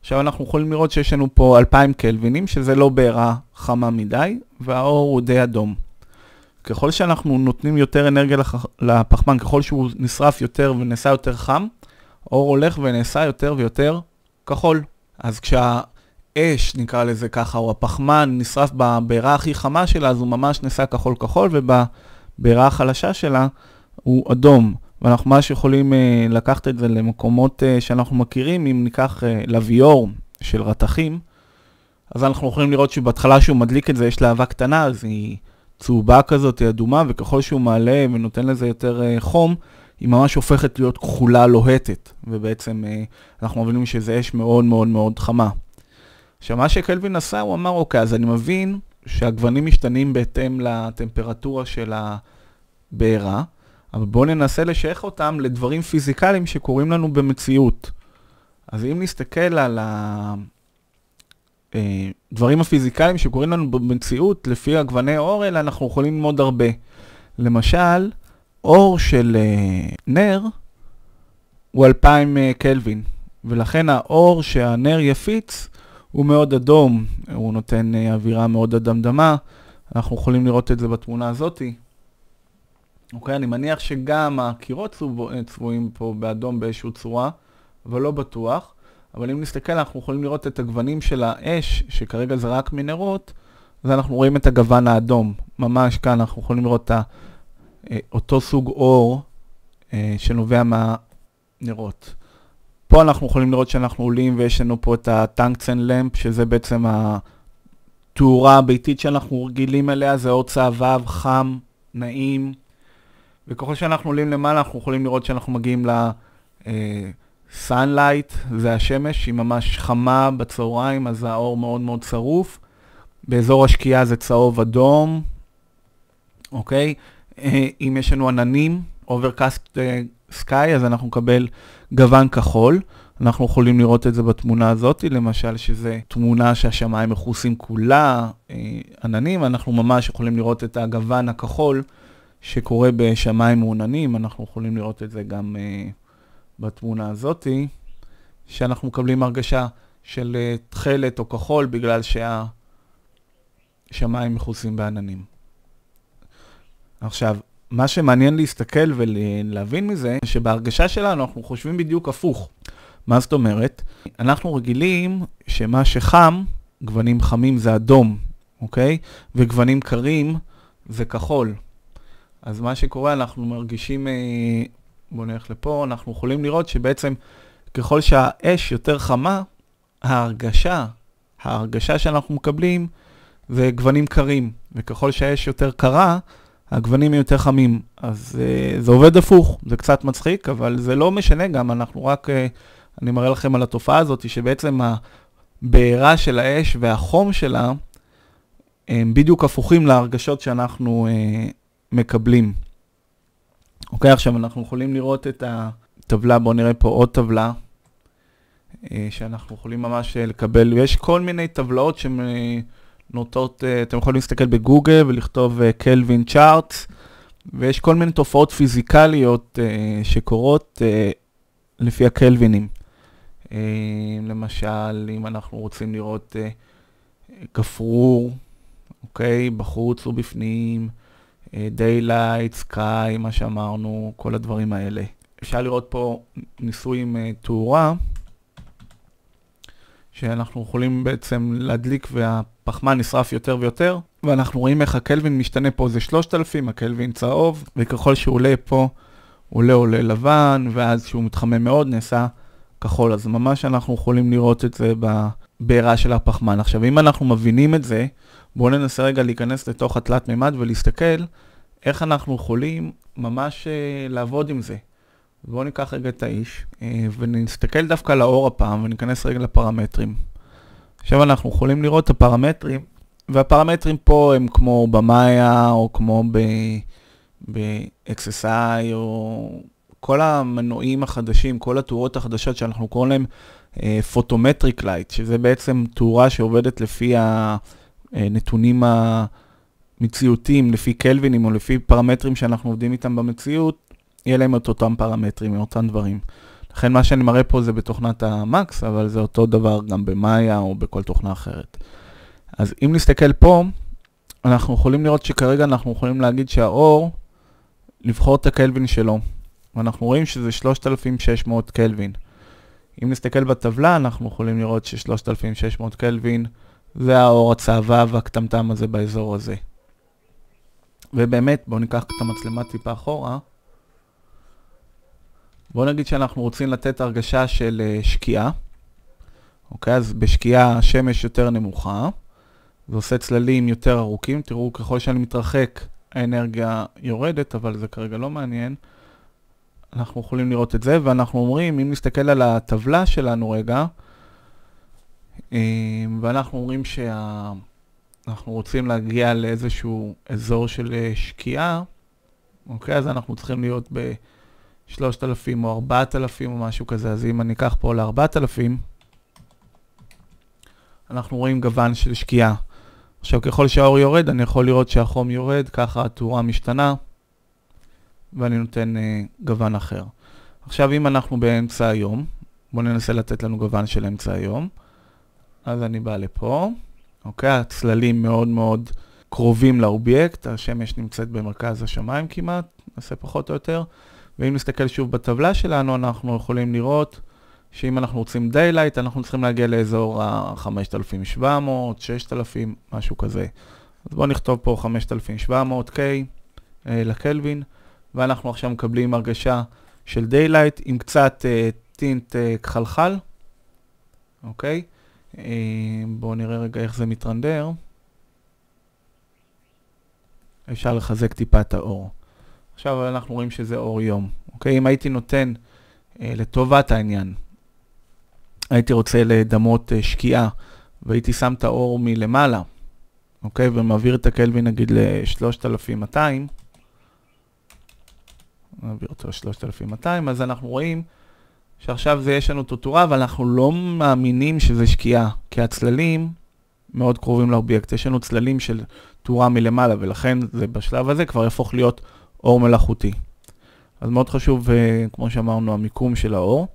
[SPEAKER 1] עכשיו אנחנו יכולים לראות שיש לנו פה 2,000 קלווינים, שזה לא בעירה חמה מדי, והאור הוא די אדום. ככל שאנחנו נותנים יותר אנרגיה לפחמן, ככל שהוא נשרף יותר ונעשה יותר חם, האור הולך ונעשה יותר ויותר כחול. אז כשהאש, נקרא לזה ככה, או הפחמן נשרף בבעירה הכי חמה שלה, אז הוא ממש נעשה כחול כחול, ובבעירה החלשה שלה הוא אדום. ואנחנו ממש יכולים אה, לקחת את זה למקומות אה, שאנחנו מכירים, אם ניקח אה, לוויור של רתכים, אז אנחנו יכולים לראות שבהתחלה שהוא מדליק את זה יש להבה קטנה, אז היא צהובה כזאת, היא אדומה, וככל שהוא מעלה ונותן לזה יותר אה, חום, היא ממש הופכת להיות כחולה לוהטת, ובעצם אה, אנחנו מבינים שזה אש מאוד מאוד מאוד חמה. עכשיו, מה שקלווין עשה, הוא אמר, אוקיי, אז אני מבין שהגוונים משתנים בהתאם לטמפרטורה של הבעירה, אבל בואו ננסה לשייך אותם לדברים פיזיקליים שקורים לנו במציאות. אז אם נסתכל על הדברים אה, הפיזיקליים שקורים לנו במציאות, לפי הגווני אורל, אנחנו יכולים ללמוד הרבה. למשל, האור של אה, נר הוא 2,000 אה, קלווין, ולכן האור שהנר יפיץ הוא מאוד אדום, הוא נותן אה, אווירה מאוד אדמדמה, אנחנו יכולים לראות את זה בתמונה הזאתי. אוקיי, אני מניח שגם הקירות צבועים פה באדום באיזושהי צורה, אבל לא בטוח. אבל אם נסתכל, אנחנו יכולים לראות את הגוונים של האש, שכרגע זה רק מנרות, אז אנחנו רואים את הגוון האדום. ממש כאן אנחנו יכולים לראות את ה... אה, אותו סוג אור אה, שנובע מהנרות. פה אנחנו יכולים לראות שאנחנו עולים ויש לנו פה את הטנקצן למפ, שזה בעצם התאורה הביתית שאנחנו רגילים אליה, זה אור צהבהב, חם, נעים. וככל שאנחנו עולים למעלה, אנחנו יכולים לראות שאנחנו מגיעים ל-sunlight, אה, זה השמש, היא ממש חמה בצהריים, אז האור מאוד מאוד שרוף. באזור השקיעה זה צהוב אדום, אוקיי? אה, אם יש לנו עננים, Overcast אה, Sky, אז אנחנו נקבל גוון כחול. אנחנו יכולים לראות את זה בתמונה הזאת, למשל, שזו תמונה שהשמיים מכוסים כולה אה, עננים, אנחנו ממש יכולים לראות את הגוון הכחול שקורה בשמיים מעוננים, אנחנו יכולים לראות את זה גם uh, בתמונה הזאת, שאנחנו מקבלים הרגשה של תכלת או כחול בגלל שהשמיים מכוסים בעננים. עכשיו, מה שמעניין להסתכל ולהבין מזה, שבהרגשה שלנו אנחנו חושבים בדיוק הפוך. מה זאת אומרת? אנחנו רגילים שמה שחם, גוונים חמים זה אדום, אוקיי? וגוונים קרים זה כחול. אז מה שקורה, אנחנו מרגישים, אה, בואו נלך לפה, אנחנו יכולים לראות שבעצם ככל שהאש יותר חמה, ההרגשה, ההרגשה שאנחנו מקבלים זה גוונים קרים, וככל שהאש יותר קרה, הגוונים יותר חמים. אז uh, זה עובד הפוך, זה קצת מצחיק, אבל זה לא משנה גם, אנחנו רק, uh, אני מראה לכם על התופעה הזאת, שבעצם הבעירה של האש והחום שלה, הם בדיוק הפוכים להרגשות שאנחנו uh, מקבלים. אוקיי, עכשיו אנחנו יכולים לראות את הטבלה, בואו נראה פה עוד טבלה, שאנחנו יכולים ממש לקבל, ויש כל מיני טבלאות שהן... נוטות, אה, אתם יכולים להסתכל בגוגל ולכתוב קלווין אה, צ'ארט, ויש כל מיני תופעות פיזיקליות אה, שקורות לפי הקלווינים. למשל, אם אנחנו רוצים לראות גפרור, אוקיי, בחוץ ובפנים, Daylight, Sky, מה שאמרנו, כל הדברים האלה. אפשר לראות פה ניסוי עם תאורה, שאנחנו יכולים בעצם להדליק וה... הפחמן נשרף יותר ויותר, ואנחנו רואים איך הקלווין משתנה פה, זה 3,000, הקלווין צהוב, וככל שהוא עולה פה, הוא עולה עולה לבן, ואז שהוא מתחמם מאוד נעשה כחול. אז ממש אנחנו יכולים לראות את זה בבעירה של הפחמן. עכשיו, אם אנחנו מבינים את זה, בואו ננסה רגע להיכנס לתוך התלת מימד ולהסתכל איך אנחנו יכולים ממש uh, לעבוד עם זה. בואו ניקח רגע את האיש, uh, ונסתכל דווקא לאור הפעם, וניכנס רגע לפרמטרים. עכשיו אנחנו יכולים לראות את הפרמטרים, והפרמטרים פה הם כמו במאיה או כמו ב-XSI או כל המנועים החדשים, כל התאורות החדשות שאנחנו קוראים להם אה, פוטומטריק uh, לייט, שזה בעצם תאורה שעובדת לפי הנתונים המציאותיים, לפי קלווינים או לפי פרמטרים שאנחנו עובדים איתם במציאות, יהיה להם את אותם פרמטרים, אותם דברים. לכן מה שאני מראה פה זה בתוכנת המקס, אבל זה אותו דבר גם במאיה או בכל תוכנה אחרת. אז אם נסתכל פה, אנחנו יכולים לראות שכרגע אנחנו יכולים להגיד שהאור, לבחור את הקלווין שלו. ואנחנו רואים שזה 3,600 קלווין. אם נסתכל בטבלה, אנחנו יכולים לראות ש-3,600 קלווין זה האור הצהבה והקטמטם הזה באזור הזה. ובאמת, בואו ניקח את המצלמה טיפה אחורה. בואו נגיד שאנחנו רוצים לתת הרגשה של אה, שקיעה. אוקיי, אז בשקיעה השמש יותר נמוכה, ועושה צללים יותר ארוכים. תראו, ככל שאני מתרחק האנרגיה יורדת, אבל זה כרגע לא מעניין. אנחנו יכולים לראות את זה, ואנחנו אומרים, אם נסתכל על הטבלה שלנו רגע, אמ, ואנחנו אומרים שאנחנו רוצים להגיע לאיזשהו אזור של אה, שקיעה, אוקיי? אז אנחנו צריכים להיות ב... 3,000 או 4,000 או משהו כזה, אז אם אני אקח פה ל-4,000, אנחנו רואים גוון של שקיעה. עכשיו, ככל שהאור יורד, אני יכול לראות שהחום יורד, ככה התאורה משתנה, ואני נותן uh, גוון אחר. עכשיו, אם אנחנו באמצע היום, בואו ננסה לתת לנו גוון של אמצע היום. אז אני בא לפה, אוקיי? הצללים מאוד מאוד קרובים לאובייקט, השמש נמצאת במרכז השמיים כמעט, נעשה פחות או יותר. ואם נסתכל שוב בטבלה שלנו, אנחנו יכולים לראות שאם אנחנו רוצים דיילייט, אנחנו צריכים להגיע לאזור ה-5700, 6000, משהו כזה. אז בואו נכתוב פה 5700K אה, לקלווין, ואנחנו עכשיו מקבלים הרגשה של דיילייט עם קצת אה, טינט אה, כחלחל, אוקיי? אה, בואו נראה רגע איך זה מתרנדר. אפשר לחזק טיפה את האור. עכשיו אנחנו רואים שזה אור יום. אוקיי? אם הייתי נותן אה, לטובת העניין, הייתי רוצה לדמות אה, שקיעה, והייתי שם את האור מלמעלה, אוקיי? ומעביר את הקלווין נגיד ל-3200, נעביר אותו ל-3200, אז אנחנו רואים שעכשיו זה יש לנו טוטורה, אבל אנחנו לא מאמינים שזה שקיעה, כי הצללים מאוד קרובים לאובייקט. יש לנו צללים של טורה מלמעלה, ולכן זה בשלב הזה כבר יהפוך להיות... אור מלאכותי. אז מאוד חשוב, אה, כמו שאמרנו, המיקום של האור.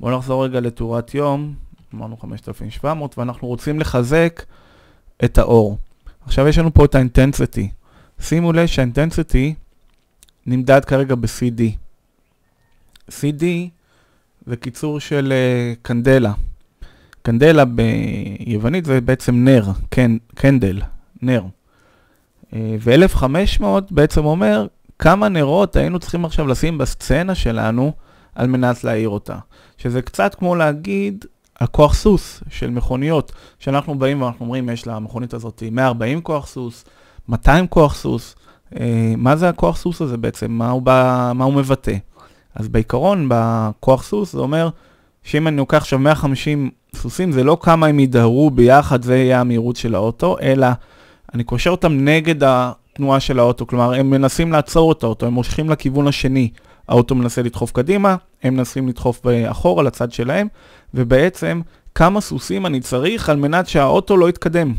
[SPEAKER 1] בואו נחזור רגע לתאורת יום, אמרנו 5700, ואנחנו רוצים לחזק את האור. עכשיו יש לנו פה את האינטנסיטי. שימו לב שהאינטנסיטי נמדד כרגע ב-CD. CD זה קיצור של uh, קנדלה. קנדלה ביוונית זה בעצם נר, קנ, קנדל, נר. אה, ו-1500 בעצם אומר כמה נרות היינו צריכים עכשיו לשים בסצנה שלנו על מנת להעיר אותה. שזה קצת כמו להגיד הכוח סוס של מכוניות, שאנחנו באים ואנחנו אומרים, יש למכונית הזאת 140 כוח סוס, 200 כוח סוס, אה, מה זה הכוח סוס הזה בעצם? מה הוא, בא, מה הוא מבטא? אז בעיקרון, בכוח סוס זה אומר שאם אני לוקח עכשיו 150 סוסים, זה לא כמה הם ידהרו ביחד, זה יהיה המהירות של האוטו, אלא אני קושר אותם נגד ה... התנועה של האוטו, כלומר הם מנסים לעצור את האוטו, הם מושכים לכיוון השני, האוטו מנסה לדחוף קדימה, הם מנסים לדחוף אה, אחורה לצד שלהם, ובעצם כמה סוסים אני צריך על מנת שהאוטו לא יתקדם.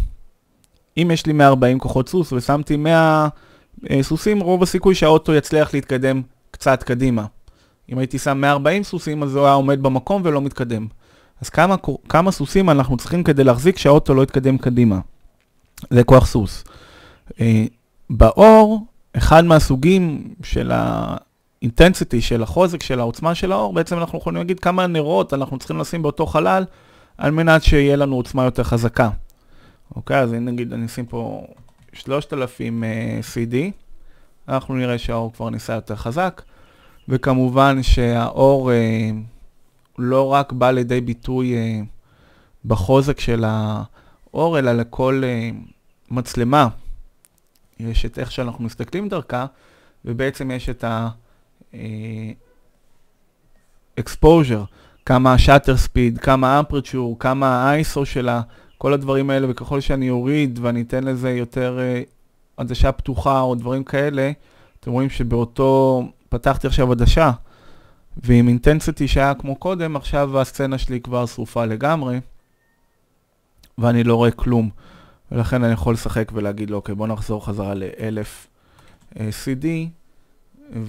[SPEAKER 1] אם יש לי 140 כוחות סוס ושמתי 100 אה, סוסים, רוב הסיכוי שהאוטו יצליח להתקדם קצת קדימה. אם הייתי שם 140 סוסים, אז הוא היה עומד במקום ולא מתקדם. אז כמה, כמה סוסים אנחנו צריכים כדי להחזיק שהאוטו לא יתקדם קדימה? זה כוח סוס. אה, באור, אחד מהסוגים של האינטנסיטי, של החוזק, של העוצמה של האור, בעצם אנחנו יכולים להגיד כמה נרות אנחנו צריכים לשים באותו חלל, על מנת שיהיה לנו עוצמה יותר חזקה. אוקיי, אז נגיד אני אשים פה 3,000 uh, CD, אנחנו נראה שהאור כבר ניסה יותר חזק, וכמובן שהאור uh, לא רק בא לידי ביטוי uh, בחוזק של האור, אלא לכל uh, מצלמה יש את איך שאנחנו מסתכלים דרכה, ובעצם יש את ה-exposure, אה, כמה ה-shutter speed, כמה ה-aperture, כמה ה-ISO שלה, כל הדברים האלה, וככל שאני אוריד ואני אתן לזה יותר אה, עדשה פתוחה או דברים כאלה, אתם רואים שבאותו, פתחתי עכשיו עדשה, ועם אינטנסיטי שהיה כמו קודם, עכשיו הסצנה שלי כבר שרופה לגמרי, ואני לא רואה כלום. ולכן אני יכול לשחק ולהגיד לו, אוקיי, בוא נחזור חזרה ל-1000 אה, CD,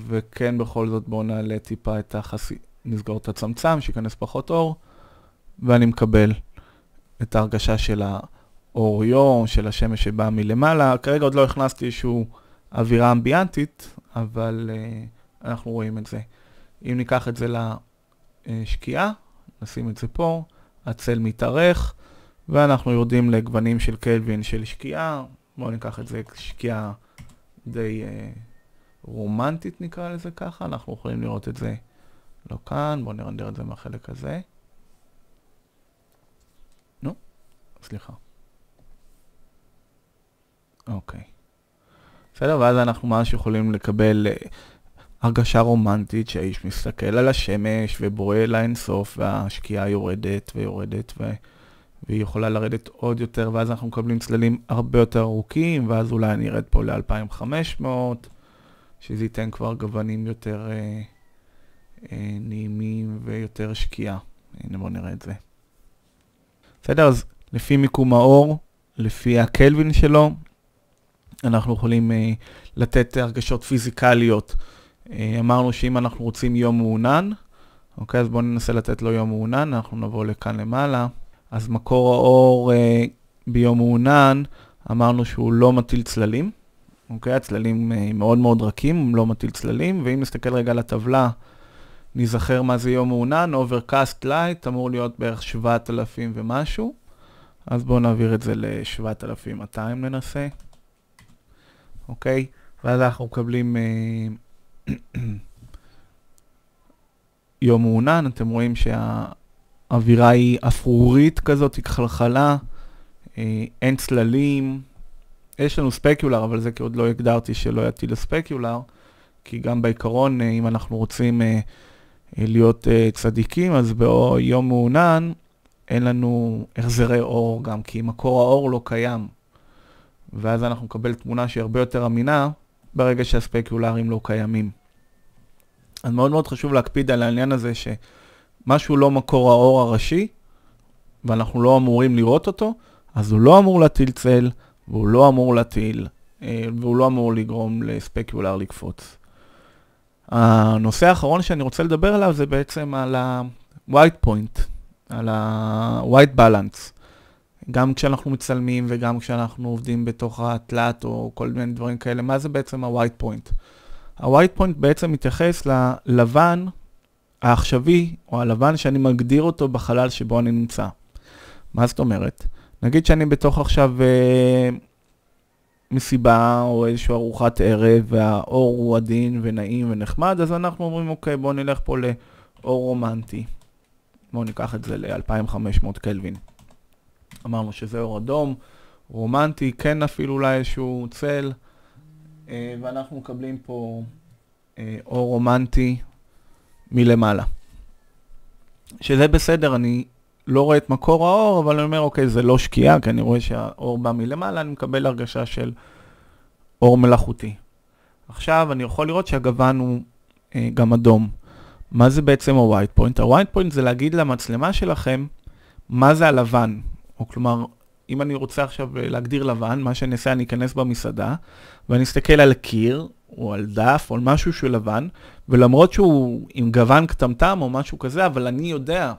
[SPEAKER 1] וכן בכל זאת בוא נעלה טיפה את החסי... נסגור את הצמצם, שייכנס פחות אור, ואני מקבל את ההרגשה של האור יום, של השמש שבאה מלמעלה. כרגע עוד לא הכנסתי איזושהי אווירה אמביאנטית, אבל uh, אנחנו רואים את זה. אם ניקח את זה לשקיעה, נשים את זה פה, הצל מתארך. ואנחנו יורדים לגוונים של קלווין של שקיעה, בואו ניקח את זה שקיעה די אה, רומנטית נקרא לזה ככה, אנחנו יכולים לראות את זה לא כאן, בואו נרנדר את זה מהחלק הזה. נו, סליחה. אוקיי. בסדר, ואז אנחנו ממש יכולים לקבל אה, הרגשה רומנטית שהאיש מסתכל על השמש ובורא לאינסוף והשקיעה יורדת ויורדת ו... והיא יכולה לרדת עוד יותר, ואז אנחנו מקבלים צללים הרבה יותר ארוכים, ואז אולי אני ארד פה ל-2500, שזה ייתן כבר גוונים יותר אה, אה, נעימים ויותר שקיעה. הנה בואו נראה את זה. בסדר, אז לפי מיקום האור, לפי הקלווין שלו, אנחנו יכולים אה, לתת הרגשות פיזיקליות. אה, אמרנו שאם אנחנו רוצים יום מעונן, אוקיי, אז בואו ננסה לתת לו יום מעונן, אנחנו נבוא לכאן למעלה. אז מקור האור אה, ביום מעונן, אמרנו שהוא לא מטיל צללים. אוקיי, הצללים אה, מאוד מאוד רכים, הוא לא מטיל צללים, ואם נסתכל רגע על הטבלה, נזכר מה זה יום מעונן, Overcast Light אמור להיות בערך 7,000 ומשהו, אז בואו נעביר את זה ל-7,200 ננסה, אוקיי? ואז אנחנו מקבלים אה, יום מעונן, אתם רואים שה... האווירה היא אפרורית כזאת, היא כחלחלה, אה, אין צללים. יש לנו ספקיולר, אבל זה כי עוד לא הגדרתי שלא יטיל ספקיולר, כי גם בעיקרון, אה, אם אנחנו רוצים אה, להיות צדיקים, אז ביום מעונן אין לנו החזרי אור גם, כי מקור האור לא קיים. ואז אנחנו נקבל תמונה שהיא הרבה יותר אמינה ברגע שהספקיולרים לא קיימים. אז מאוד מאוד חשוב להקפיד על העניין הזה ש... משהו לא מקור האור הראשי, ואנחנו לא אמורים לראות אותו, אז הוא לא אמור להטיל צל, והוא לא אמור להטיל, אה, והוא לא אמור לגרום לספקולר לקפוץ. הנושא האחרון שאני רוצה לדבר עליו זה בעצם על ה-white point, על ה-white balance. גם כשאנחנו מצלמים וגם כשאנחנו עובדים בתוך התלת או כל מיני דברים כאלה, מה זה בעצם ה-white point? ה-white point בעצם מתייחס ללבן העכשווי או הלבן שאני מגדיר אותו בחלל שבו אני נמצא. מה זאת אומרת? נגיד שאני בתוך עכשיו אה, מסיבה או איזושהי ארוחת ערב והאור הוא עדין ונעים ונחמד, אז אנחנו אומרים אוקיי בואו נלך פה לאור רומנטי. בואו ניקח את זה ל-2500 קלווין. אמרנו שזה אור אדום, רומנטי, כן אפילו אולי איזשהו צל, אה, ואנחנו מקבלים פה אה, אור רומנטי מלמעלה. שזה בסדר, אני לא רואה את מקור האור, אבל אני אומר, אוקיי, זה לא שקיעה, כי אני רואה שהאור בא מלמעלה, אני מקבל הרגשה של אור מלאכותי. עכשיו אני יכול לראות שהגוון הוא אה, גם אדום. מה זה בעצם ה-white point? ה-white point זה להגיד למצלמה שלכם מה זה הלבן, או כלומר, אם אני רוצה עכשיו אה, להגדיר לבן, מה שאני אעשה, אני אכנס במסעדה, ואני אסתכל על קיר, או על דף או על משהו שהוא לבן, ולמרות שהוא עם גוון קטמטם או משהו כזה, אבל אני יודע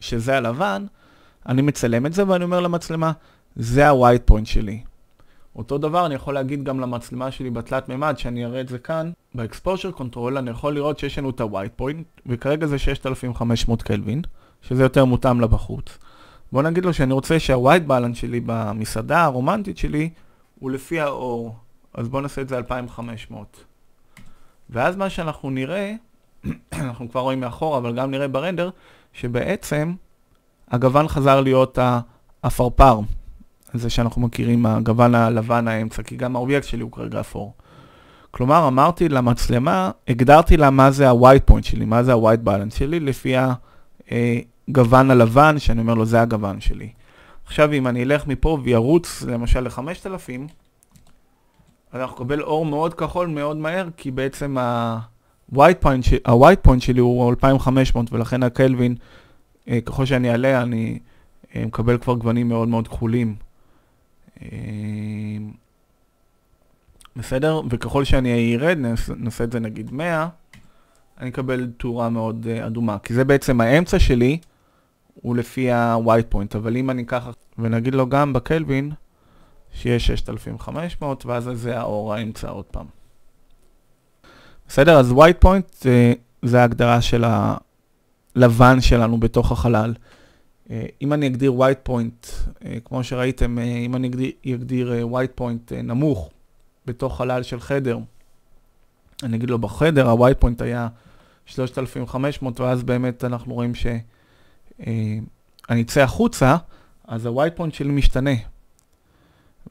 [SPEAKER 1] שזה הלבן, אני מצלם את זה ואני אומר למצלמה, זה ה-white point שלי. אותו דבר אני יכול להגיד גם למצלמה שלי בתלת מימד, שאני אראה את זה כאן, ב-exposure control, אני יכול לראות שיש לנו את ה-white point, וכרגע זה 6500 קלווין, שזה יותר מותאם לבחוץ. בוא נגיד לו שאני רוצה שה-white balance שלי במסעדה הרומנטית שלי הוא לפי האור. אז בואו נעשה את זה 2500. ואז מה שאנחנו נראה, אנחנו כבר רואים מאחורה, אבל גם נראה ברנדר, שבעצם הגוון חזר להיות האפרפר, זה שאנחנו מכירים, הגוון הלבן האמצע, כי גם האובייקט שלי הוא כרגע אפור. כלומר, אמרתי למצלמה, הגדרתי לה מה זה ה-white point שלי, מה זה ה-white balance שלי, לפי הגוון אה, הלבן, שאני אומר לו, זה הגוון שלי. עכשיו, אם אני אלך מפה וירוץ, למשל, ל-5000, אנחנו נקבל אור מאוד כחול מאוד מהר, כי בעצם ה-white point, שלי הוא 2500, ולכן הקלווין, אה, ככל שאני אעלה, אני אה, מקבל כבר גוונים מאוד מאוד כחולים. אה, בסדר? וככל שאני ארד, נעשה את זה נגיד 100, אני אקבל תאורה מאוד אדומה, כי זה בעצם האמצע שלי, הוא לפי ה-white point, אבל אם אני אקח ונגיד לו גם בקלווין, שיהיה 6500, ואז זה האור האמצע עוד פעם. בסדר? אז white point זה, אה, זה ההגדרה של הלבן שלנו בתוך החלל. אה, אם אני אגדיר white point, אה, כמו שראיתם, אם אני אגדיר, אגדיר white point נמוך בתוך חלל של חדר, אני אגיד לו בחדר, ה-white point היה 3,500, ואז באמת אנחנו רואים שאני אצא החוצה, אז ה-white point שלי משתנה,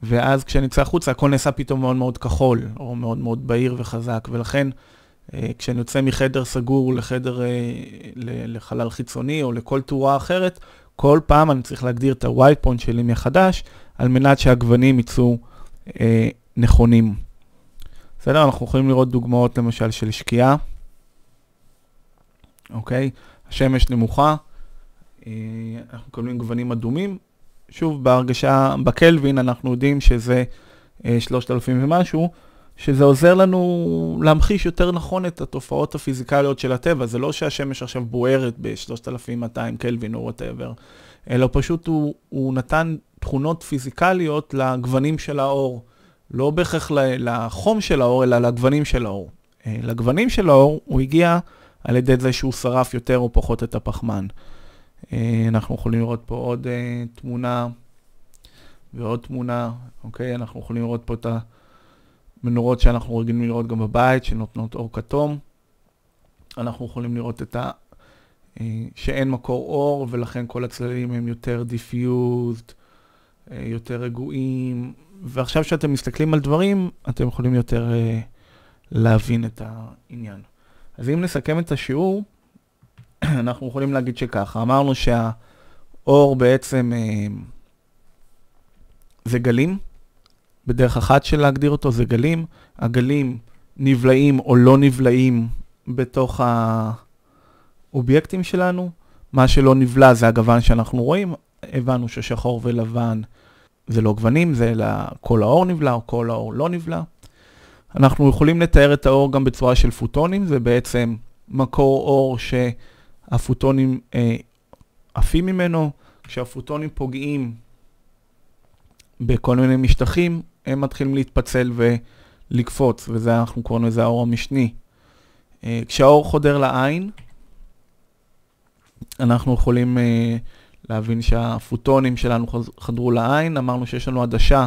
[SPEAKER 1] ואז כשאני יוצא החוצה, הכל נעשה פתאום מאוד מאוד כחול, או מאוד מאוד בהיר וחזק, ולכן אה, כשאני יוצא מחדר סגור לחדר, אה, לחלל חיצוני, או לכל תאורה אחרת, כל פעם אני צריך להגדיר את ה-white point שלי מחדש, על מנת שהגוונים יצאו אה, נכונים. בסדר? אנחנו יכולים לראות דוגמאות למשל של שקיעה, אוקיי? השמש נמוכה, אה, אנחנו מקבלים גוונים אדומים, שוב, בהרגשה, בקלווין אנחנו יודעים שזה 3,000 אה, ומשהו, שזה עוזר לנו להמחיש יותר נכון את התופעות הפיזיקליות של הטבע. זה לא שהשמש עכשיו בוערת ב-3,200 קלווין או וואטאבר, אלא פשוט הוא, הוא נתן תכונות פיזיקליות לגוונים של האור. לא בהכרח לחום של האור, אלא לגוונים של האור. אה, לגוונים של האור הוא הגיע על ידי זה שהוא שרף יותר או פחות את הפחמן. אה, אנחנו יכולים לראות פה עוד אה, תמונה ועוד תמונה, אוקיי? אנחנו יכולים לראות פה את המנורות שאנחנו רגילים לראות גם בבית, שנותנות אור כתום. אנחנו יכולים לראות את ה... אה, שאין מקור אור, ולכן כל הצללים הם יותר דיפיוזד, יותר רגועים. ועכשיו כשאתם מסתכלים על דברים, אתם יכולים יותר להבין את העניין. אז אם נסכם את השיעור, אנחנו יכולים להגיד שככה, אמרנו שהאור בעצם אה, זה גלים, בדרך אחת של להגדיר אותו זה גלים, הגלים נבלעים או לא נבלעים בתוך האובייקטים שלנו, מה שלא נבלע זה הגוון שאנחנו רואים, הבנו ששחור ולבן זה לא גוונים, זה אלא כל האור נבלע או כל האור לא נבלע. אנחנו יכולים לתאר את האור גם בצורה של פוטונים, זה בעצם מקור אור ש... הפוטונים אה, עפים ממנו, כשהפוטונים פוגעים בכל מיני משטחים, הם מתחילים להתפצל ולקפוץ, וזה אנחנו קוראים לזה האור המשני. אה, כשהאור חודר לעין, אנחנו יכולים אה, להבין שהפוטונים שלנו חדרו לעין, אמרנו שיש לנו עדשה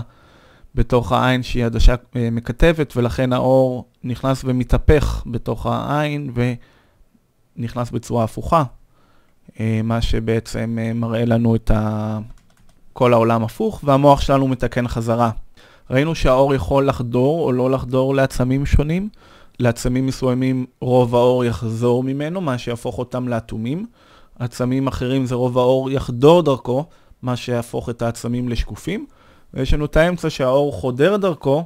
[SPEAKER 1] בתוך העין שהיא עדשה אה, מקטבת, ולכן האור נכנס ומתהפך בתוך העין, ו... נכנס בצורה הפוכה, אה, מה שבעצם אה, מראה לנו את ה... כל העולם הפוך, והמוח שלנו מתקן חזרה. ראינו שהאור יכול לחדור או לא לחדור לעצמים שונים. לעצמים מסוימים רוב האור יחזור ממנו, מה שיהפוך אותם לאטומים. עצמים אחרים זה רוב האור יחדור דרכו, מה שיהפוך את העצמים לשקופים. ויש לנו את האמצע שהאור חודר דרכו,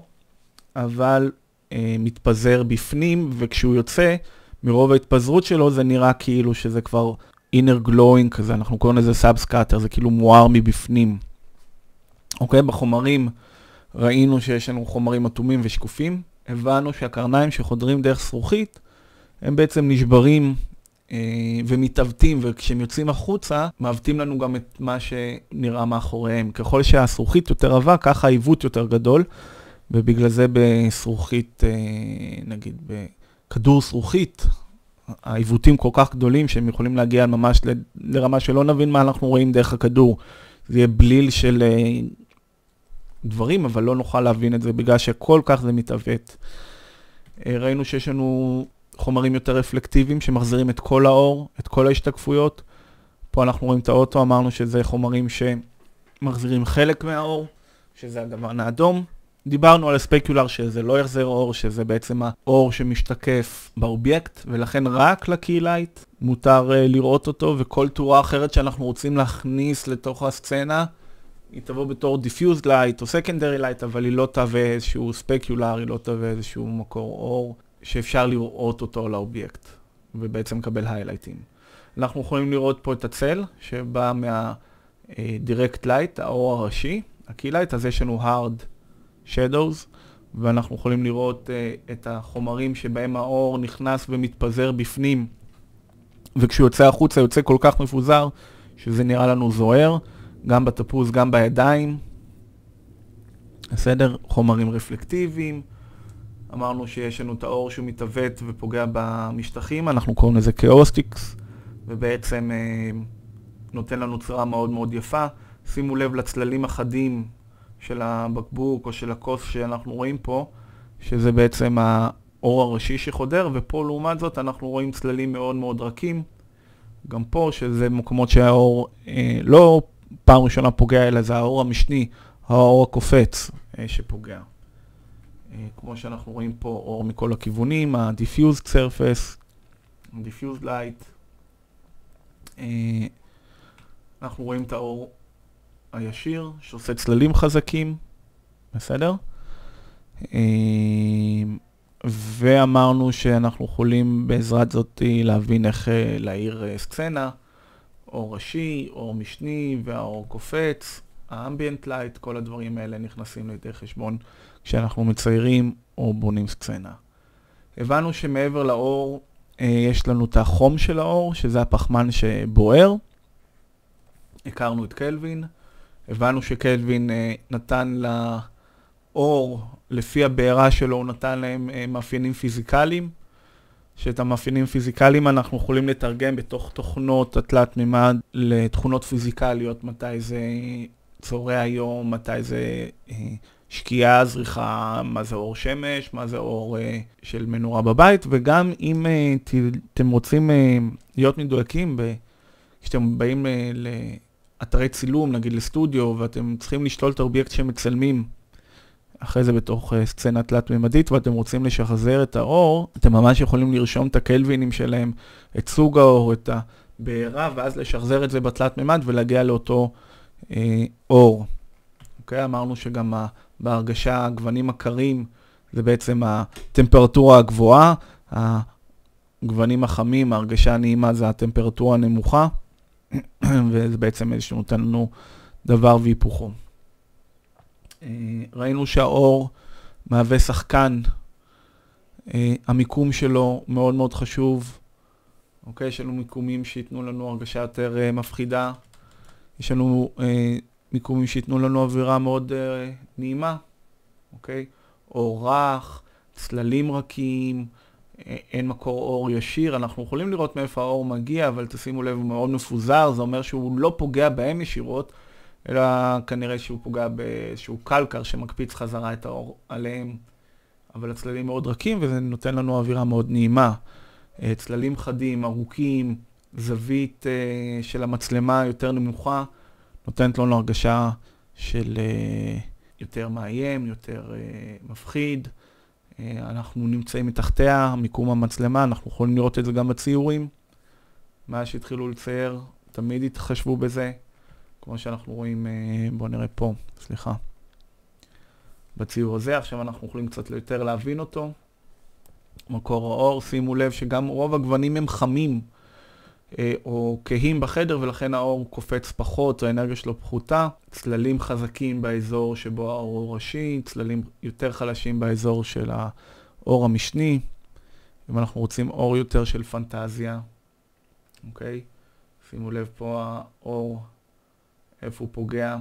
[SPEAKER 1] אבל אה, מתפזר בפנים, וכשהוא יוצא, מרוב ההתפזרות שלו זה נראה כאילו שזה כבר inner glowing כזה, אנחנו קוראים לזה סאבסקאטר, זה כאילו מואר מבפנים. אוקיי, בחומרים ראינו שיש לנו חומרים אטומים ושקופים, הבנו שהקרניים שחודרים דרך זרוחית, הם בעצם נשברים אה, ומתעוותים, וכשהם יוצאים החוצה, מעוותים לנו גם את מה שנראה מאחוריהם. ככל שהזרוחית יותר עבה, ככה העיוות יותר גדול, ובגלל זה בזרוחית, אה, נגיד, ב... כדור זרוחית, העיוותים כל כך גדולים שהם יכולים להגיע ממש ל, לרמה שלא נבין מה אנחנו רואים דרך הכדור. זה יהיה בליל של אה, דברים, אבל לא נוכל להבין את זה בגלל שכל כך זה מתעוות. אה, ראינו שיש לנו חומרים יותר רפלקטיביים שמחזירים את כל האור, את כל ההשתקפויות. פה אנחנו רואים את האוטו, אמרנו שזה חומרים שמחזירים חלק מהאור, שזה הגוון האדום. דיברנו על הספקולר שזה לא החזר אור, שזה בעצם האור שמשתקף באובייקט, ולכן רק לקהילייט מותר uh, לראות אותו, וכל תורה אחרת שאנחנו רוצים להכניס לתוך הסצנה, היא תבוא בתור דיפיוז לייט או סקנדרי לייט, אבל היא לא תהווה איזשהו ספקולר, היא לא תהווה איזשהו מקור אור שאפשר לראות אותו לאובייקט, ובעצם לקבל היילייטים. אנחנו יכולים לראות פה את הצל שבא מה-direct אה, light, האור הראשי, הקהילייט, אז יש לנו hard Shadows, ואנחנו יכולים לראות uh, את החומרים שבהם האור נכנס ומתפזר בפנים, וכשהוא יוצא החוצה יוצא כל כך מפוזר, שזה נראה לנו זוהר, גם בתפוז, גם בידיים. בסדר? חומרים רפלקטיביים. אמרנו שיש לנו את האור שהוא מתעוות ופוגע במשטחים, אנחנו קוראים לזה כאוסטיקס, ובעצם uh, נותן לנו צורה מאוד מאוד יפה. שימו לב לצללים החדים של הבקבוק או של הכוס שאנחנו רואים פה, שזה בעצם האור הראשי שחודר, ופה לעומת זאת אנחנו רואים צללים מאוד מאוד רכים, גם פה, שזה מקומות שהאור אה, לא פעם ראשונה פוגע, אלא זה האור המשני, האור הקופץ אה, שפוגע. אה, כמו שאנחנו רואים פה, אור מכל הכיוונים, ה-diffused surface, diffused light. אה, אנחנו רואים את האור הישיר, שעושה צללים חזקים, בסדר? אה, ואמרנו שאנחנו יכולים בעזרת זאת אה, להבין איך אה, להעיר סצנה, או ראשי, או משני, והאור קופץ, האמביאנט לייט, כל הדברים האלה נכנסים לידי חשבון כשאנחנו מציירים או בונים סצנה. הבנו שמעבר לאור יש לנו את החום של האור, שזה הפחמן שבוער. הכרנו את קלווין. הבנו שקלווין אה, נתן לה אור, לפי הבעירה שלו הוא נתן להם אה, מאפיינים פיזיקליים, שאת המאפיינים הפיזיקליים אנחנו יכולים לתרגם בתוך תוכנות התלת מימד לתכונות פיזיקליות, מתי זה צהרי היום, מתי זה אה, שקיעה, זריחה, מה זה אור שמש, מה זה אור אה, של מנורה בבית, וגם אם אה, ת, אתם רוצים אה, להיות מדויקים, כשאתם באים אה, אתרי צילום, נגיד לסטודיו, ואתם צריכים לשתול את האובייקט שמצלמים אחרי זה בתוך uh, סצנה תלת-ממדית ואתם רוצים לשחזר את האור, אתם ממש יכולים לרשום את הקלווינים שלהם, את סוג האור, את הבעירה, ואז לשחזר את זה בתלת-ממד ולהגיע לאותו uh, אור. אוקיי? okay, אמרנו שגם ה, בהרגשה הגוונים הקרים זה בעצם הטמפרטורה הגבוהה, הגוונים החמים, ההרגשה הנעימה זה הטמפרטורה הנמוכה. וזה בעצם איזשהו נותן לנו דבר והיפוכו. אה, ראינו שהאור מהווה שחקן, אה, המיקום שלו מאוד מאוד חשוב, אוקיי? יש לנו מיקומים שייתנו לנו הרגשה יותר אה, מפחידה, יש לנו מיקומים שייתנו לנו אווירה מאוד נעימה, אוקיי? אור רך, צללים רכים, אין מקור אור ישיר, אנחנו יכולים לראות מאיפה האור מגיע, אבל תשימו לב, הוא מאוד מפוזר, זה אומר שהוא לא פוגע בהם ישירות, אלא כנראה שהוא פוגע באיזשהו קלקר שמקפיץ חזרה את האור עליהם. אבל הצללים מאוד רכים, וזה נותן לנו אווירה מאוד נעימה. אה, צללים חדים, ארוכים, זווית אה, של המצלמה יותר נמוכה, נותנת לנו הרגשה של אה, יותר מאיים, יותר מפחיד. אה, אנחנו נמצאים מתחתיה, מיקום המצלמה, אנחנו יכולים לראות את זה גם בציורים. מאז שהתחילו לצייר, תמיד התחשבו בזה, כמו שאנחנו רואים, אה, בואו נראה פה, סליחה. בציור הזה, עכשיו אנחנו יכולים קצת יותר להבין אותו. מקור האור, שימו לב שגם רוב הגוונים הם חמים. אה, או כהים בחדר ולכן האור קופץ פחות, האנרגיה שלו פחותה, צללים חזקים באזור שבו האור הוא ראשי, צללים יותר חלשים באזור של האור המשני, אם אנחנו רוצים אור יותר של פנטזיה, אוקיי? שימו לב פה האור, איפה הוא פוגע.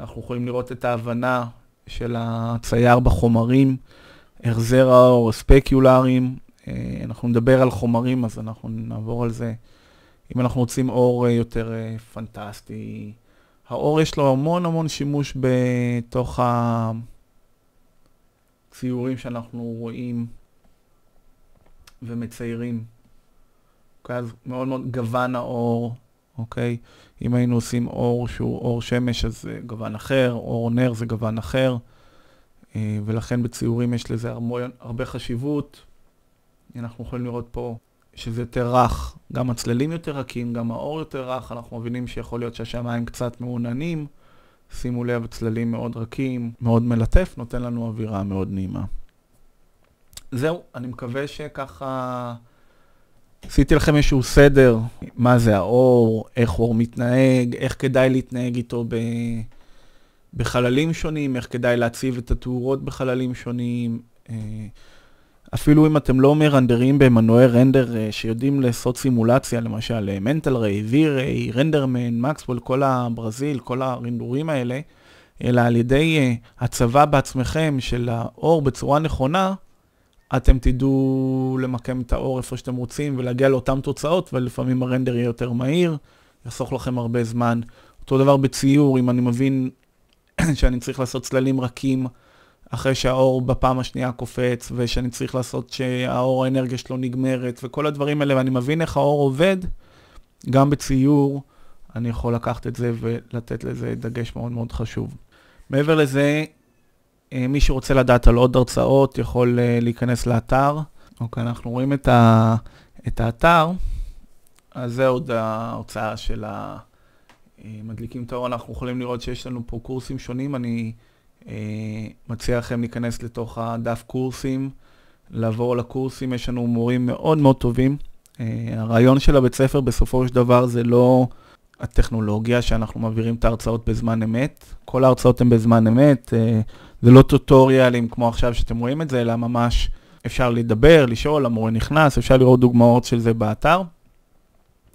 [SPEAKER 1] אנחנו יכולים לראות את ההבנה של הצייר בחומרים, החזר האור, הספקיולרים, אה, אנחנו נדבר על חומרים, אז אנחנו נעבור על זה. אם אנחנו רוצים אור אה, יותר אה, פנטסטי, האור יש לו המון המון שימוש בתוך הציורים שאנחנו רואים ומציירים. אוקיי, אז מאוד מאוד גוון האור, אוקיי? אם היינו עושים אור שהוא אור שמש, אז זה גוון אחר, אור נר זה גוון אחר, ולכן בציורים יש לזה הרבה, הרבה חשיבות. אנחנו יכולים לראות פה שזה יותר רך, גם הצללים יותר רכים, גם האור יותר רך, אנחנו מבינים שיכול להיות שהשמיים קצת מעוננים. שימו לב, צללים מאוד רכים, מאוד מלטף, נותן לנו אווירה מאוד נעימה. זהו, אני מקווה שככה עשיתי לכם איזשהו סדר, מה זה האור, איך אור מתנהג, איך כדאי להתנהג איתו ב... בחללים שונים, איך כדאי להציב את התאורות בחללים שונים. אה... אפילו אם אתם לא מרנדרים במנועי רנדר אה, שיודעים לעשות סימולציה, למשל אה, מנטל ריי, וי ריי, רנדרמן, מקסוול, כל הברזיל, כל הרנדורים האלה, אלא על ידי אה, הצבה בעצמכם של האור בצורה נכונה, אתם תדעו למקם את האור איפה שאתם רוצים ולהגיע לאותן תוצאות, ולפעמים הרנדר יהיה יותר מהיר, יחסוך לכם הרבה זמן. אותו דבר בציור, אם אני מבין שאני צריך לעשות צללים רכים, אחרי שהאור בפעם השנייה קופץ, ושאני צריך לעשות שהאור, האנרגיה שלו נגמרת, וכל הדברים האלה, ואני מבין איך האור עובד, גם בציור, אני יכול לקחת את זה ולתת לזה דגש מאוד מאוד חשוב. מעבר לזה, אה, מי שרוצה לדעת על עוד הרצאות יכול אה, להיכנס לאתר. אוקיי, אנחנו רואים את, ה, את האתר, אז זה עוד ההוצאה של המדליקים אה, את האור. אנחנו יכולים לראות שיש לנו פה קורסים שונים. אני... אה, מציע לכם להיכנס לתוך הדף קורסים, לעבור לקורסים, יש לנו מורים מאוד מאוד טובים. אה, הרעיון של הבית ספר בסופו של דבר זה לא הטכנולוגיה שאנחנו מעבירים את ההרצאות בזמן אמת. כל ההרצאות הן בזמן אמת, אה, זה לא טוטוריאלים כמו עכשיו שאתם רואים את זה, אלא ממש אפשר לדבר, לשאול, המורה נכנס, אפשר לראות דוגמאות של זה באתר.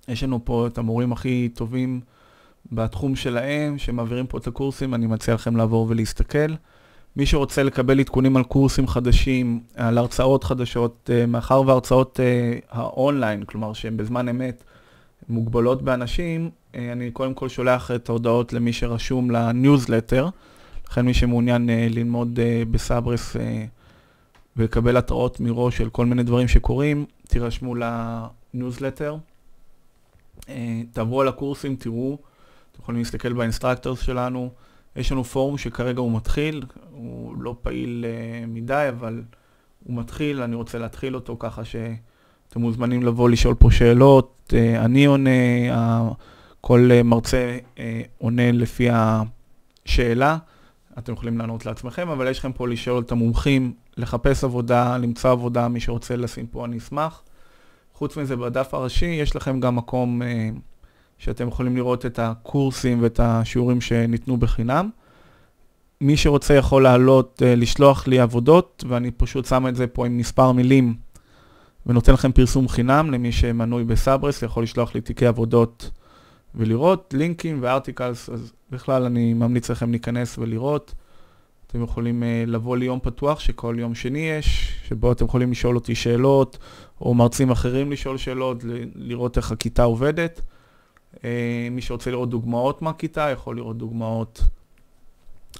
[SPEAKER 1] יש לנו פה את המורים הכי טובים. בתחום שלהם, שמעבירים פה את הקורסים, אני מציע לכם לעבור ולהסתכל. מי שרוצה לקבל עדכונים על קורסים חדשים, על הרצאות חדשות, אה, מאחר וההרצאות אה, האונליין, כלומר שהן בזמן אמת מוגבלות באנשים, אה, אני קודם כל שולח את ההודעות למי שרשום לניוזלטר, לכן מי שמעוניין ללמוד בסברס ולקבל התראות מראש של כל מיני דברים שקורים, תירשמו לניוזלטר, תעברו על הקורסים, תראו. יכולים להסתכל באינסטרקטורס שלנו. יש לנו פורום שכרגע הוא מתחיל, הוא לא פעיל uh, מדי, אבל הוא מתחיל, אני רוצה להתחיל אותו ככה שאתם מוזמנים לבוא לשאול פה שאלות, uh, אני עונה, uh, כל uh, מרצה uh, עונה לפי השאלה, אתם יכולים לענות לעצמכם, אבל יש לכם פה לשאול את המומחים, לחפש עבודה, למצוא עבודה, מי שרוצה לשים פה אני אשמח. חוץ מזה, בדף הראשי יש לכם גם מקום... Uh, שאתם יכולים לראות את הקורסים ואת השיעורים שניתנו בחינם. מי שרוצה יכול לעלות, אה, לשלוח לי עבודות, ואני פשוט שם את זה פה עם מספר מילים ונותן לכם פרסום חינם למי שמנוי בסאברס, יכול לשלוח לי תיקי עבודות ולראות, לינקים וארטיקלס, אז בכלל אני ממליץ לכם להיכנס ולראות. אתם יכולים uh, לבוא ליום פתוח שכל יום שני יש, שבו אתם יכולים לשאול אותי שאלות, או מרצים אחרים לשאול שאלות, לראות איך הכיתה עובדת. אה, מי שרוצה לראות דוגמאות מהכיתה, יכול לראות דוגמאות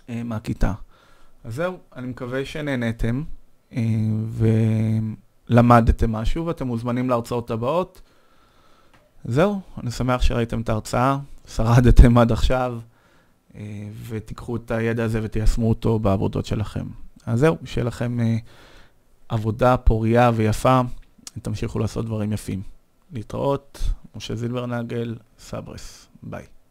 [SPEAKER 1] אה, מהכיתה. אז זהו, אני מקווה שנהנתם אה, ולמדתם משהו ואתם מוזמנים להרצאות הבאות. זהו, אני שמח שראיתם את ההרצאה, שרדתם עד עכשיו, ותיקחו את הידע הזה ותיישמו אותו בעבודות שלכם. אז זהו, שיהיה לכם עבודה פורייה ויפה, תמשיכו לעשות דברים יפים. להתראות. משה זילברנגל, סברס. ביי.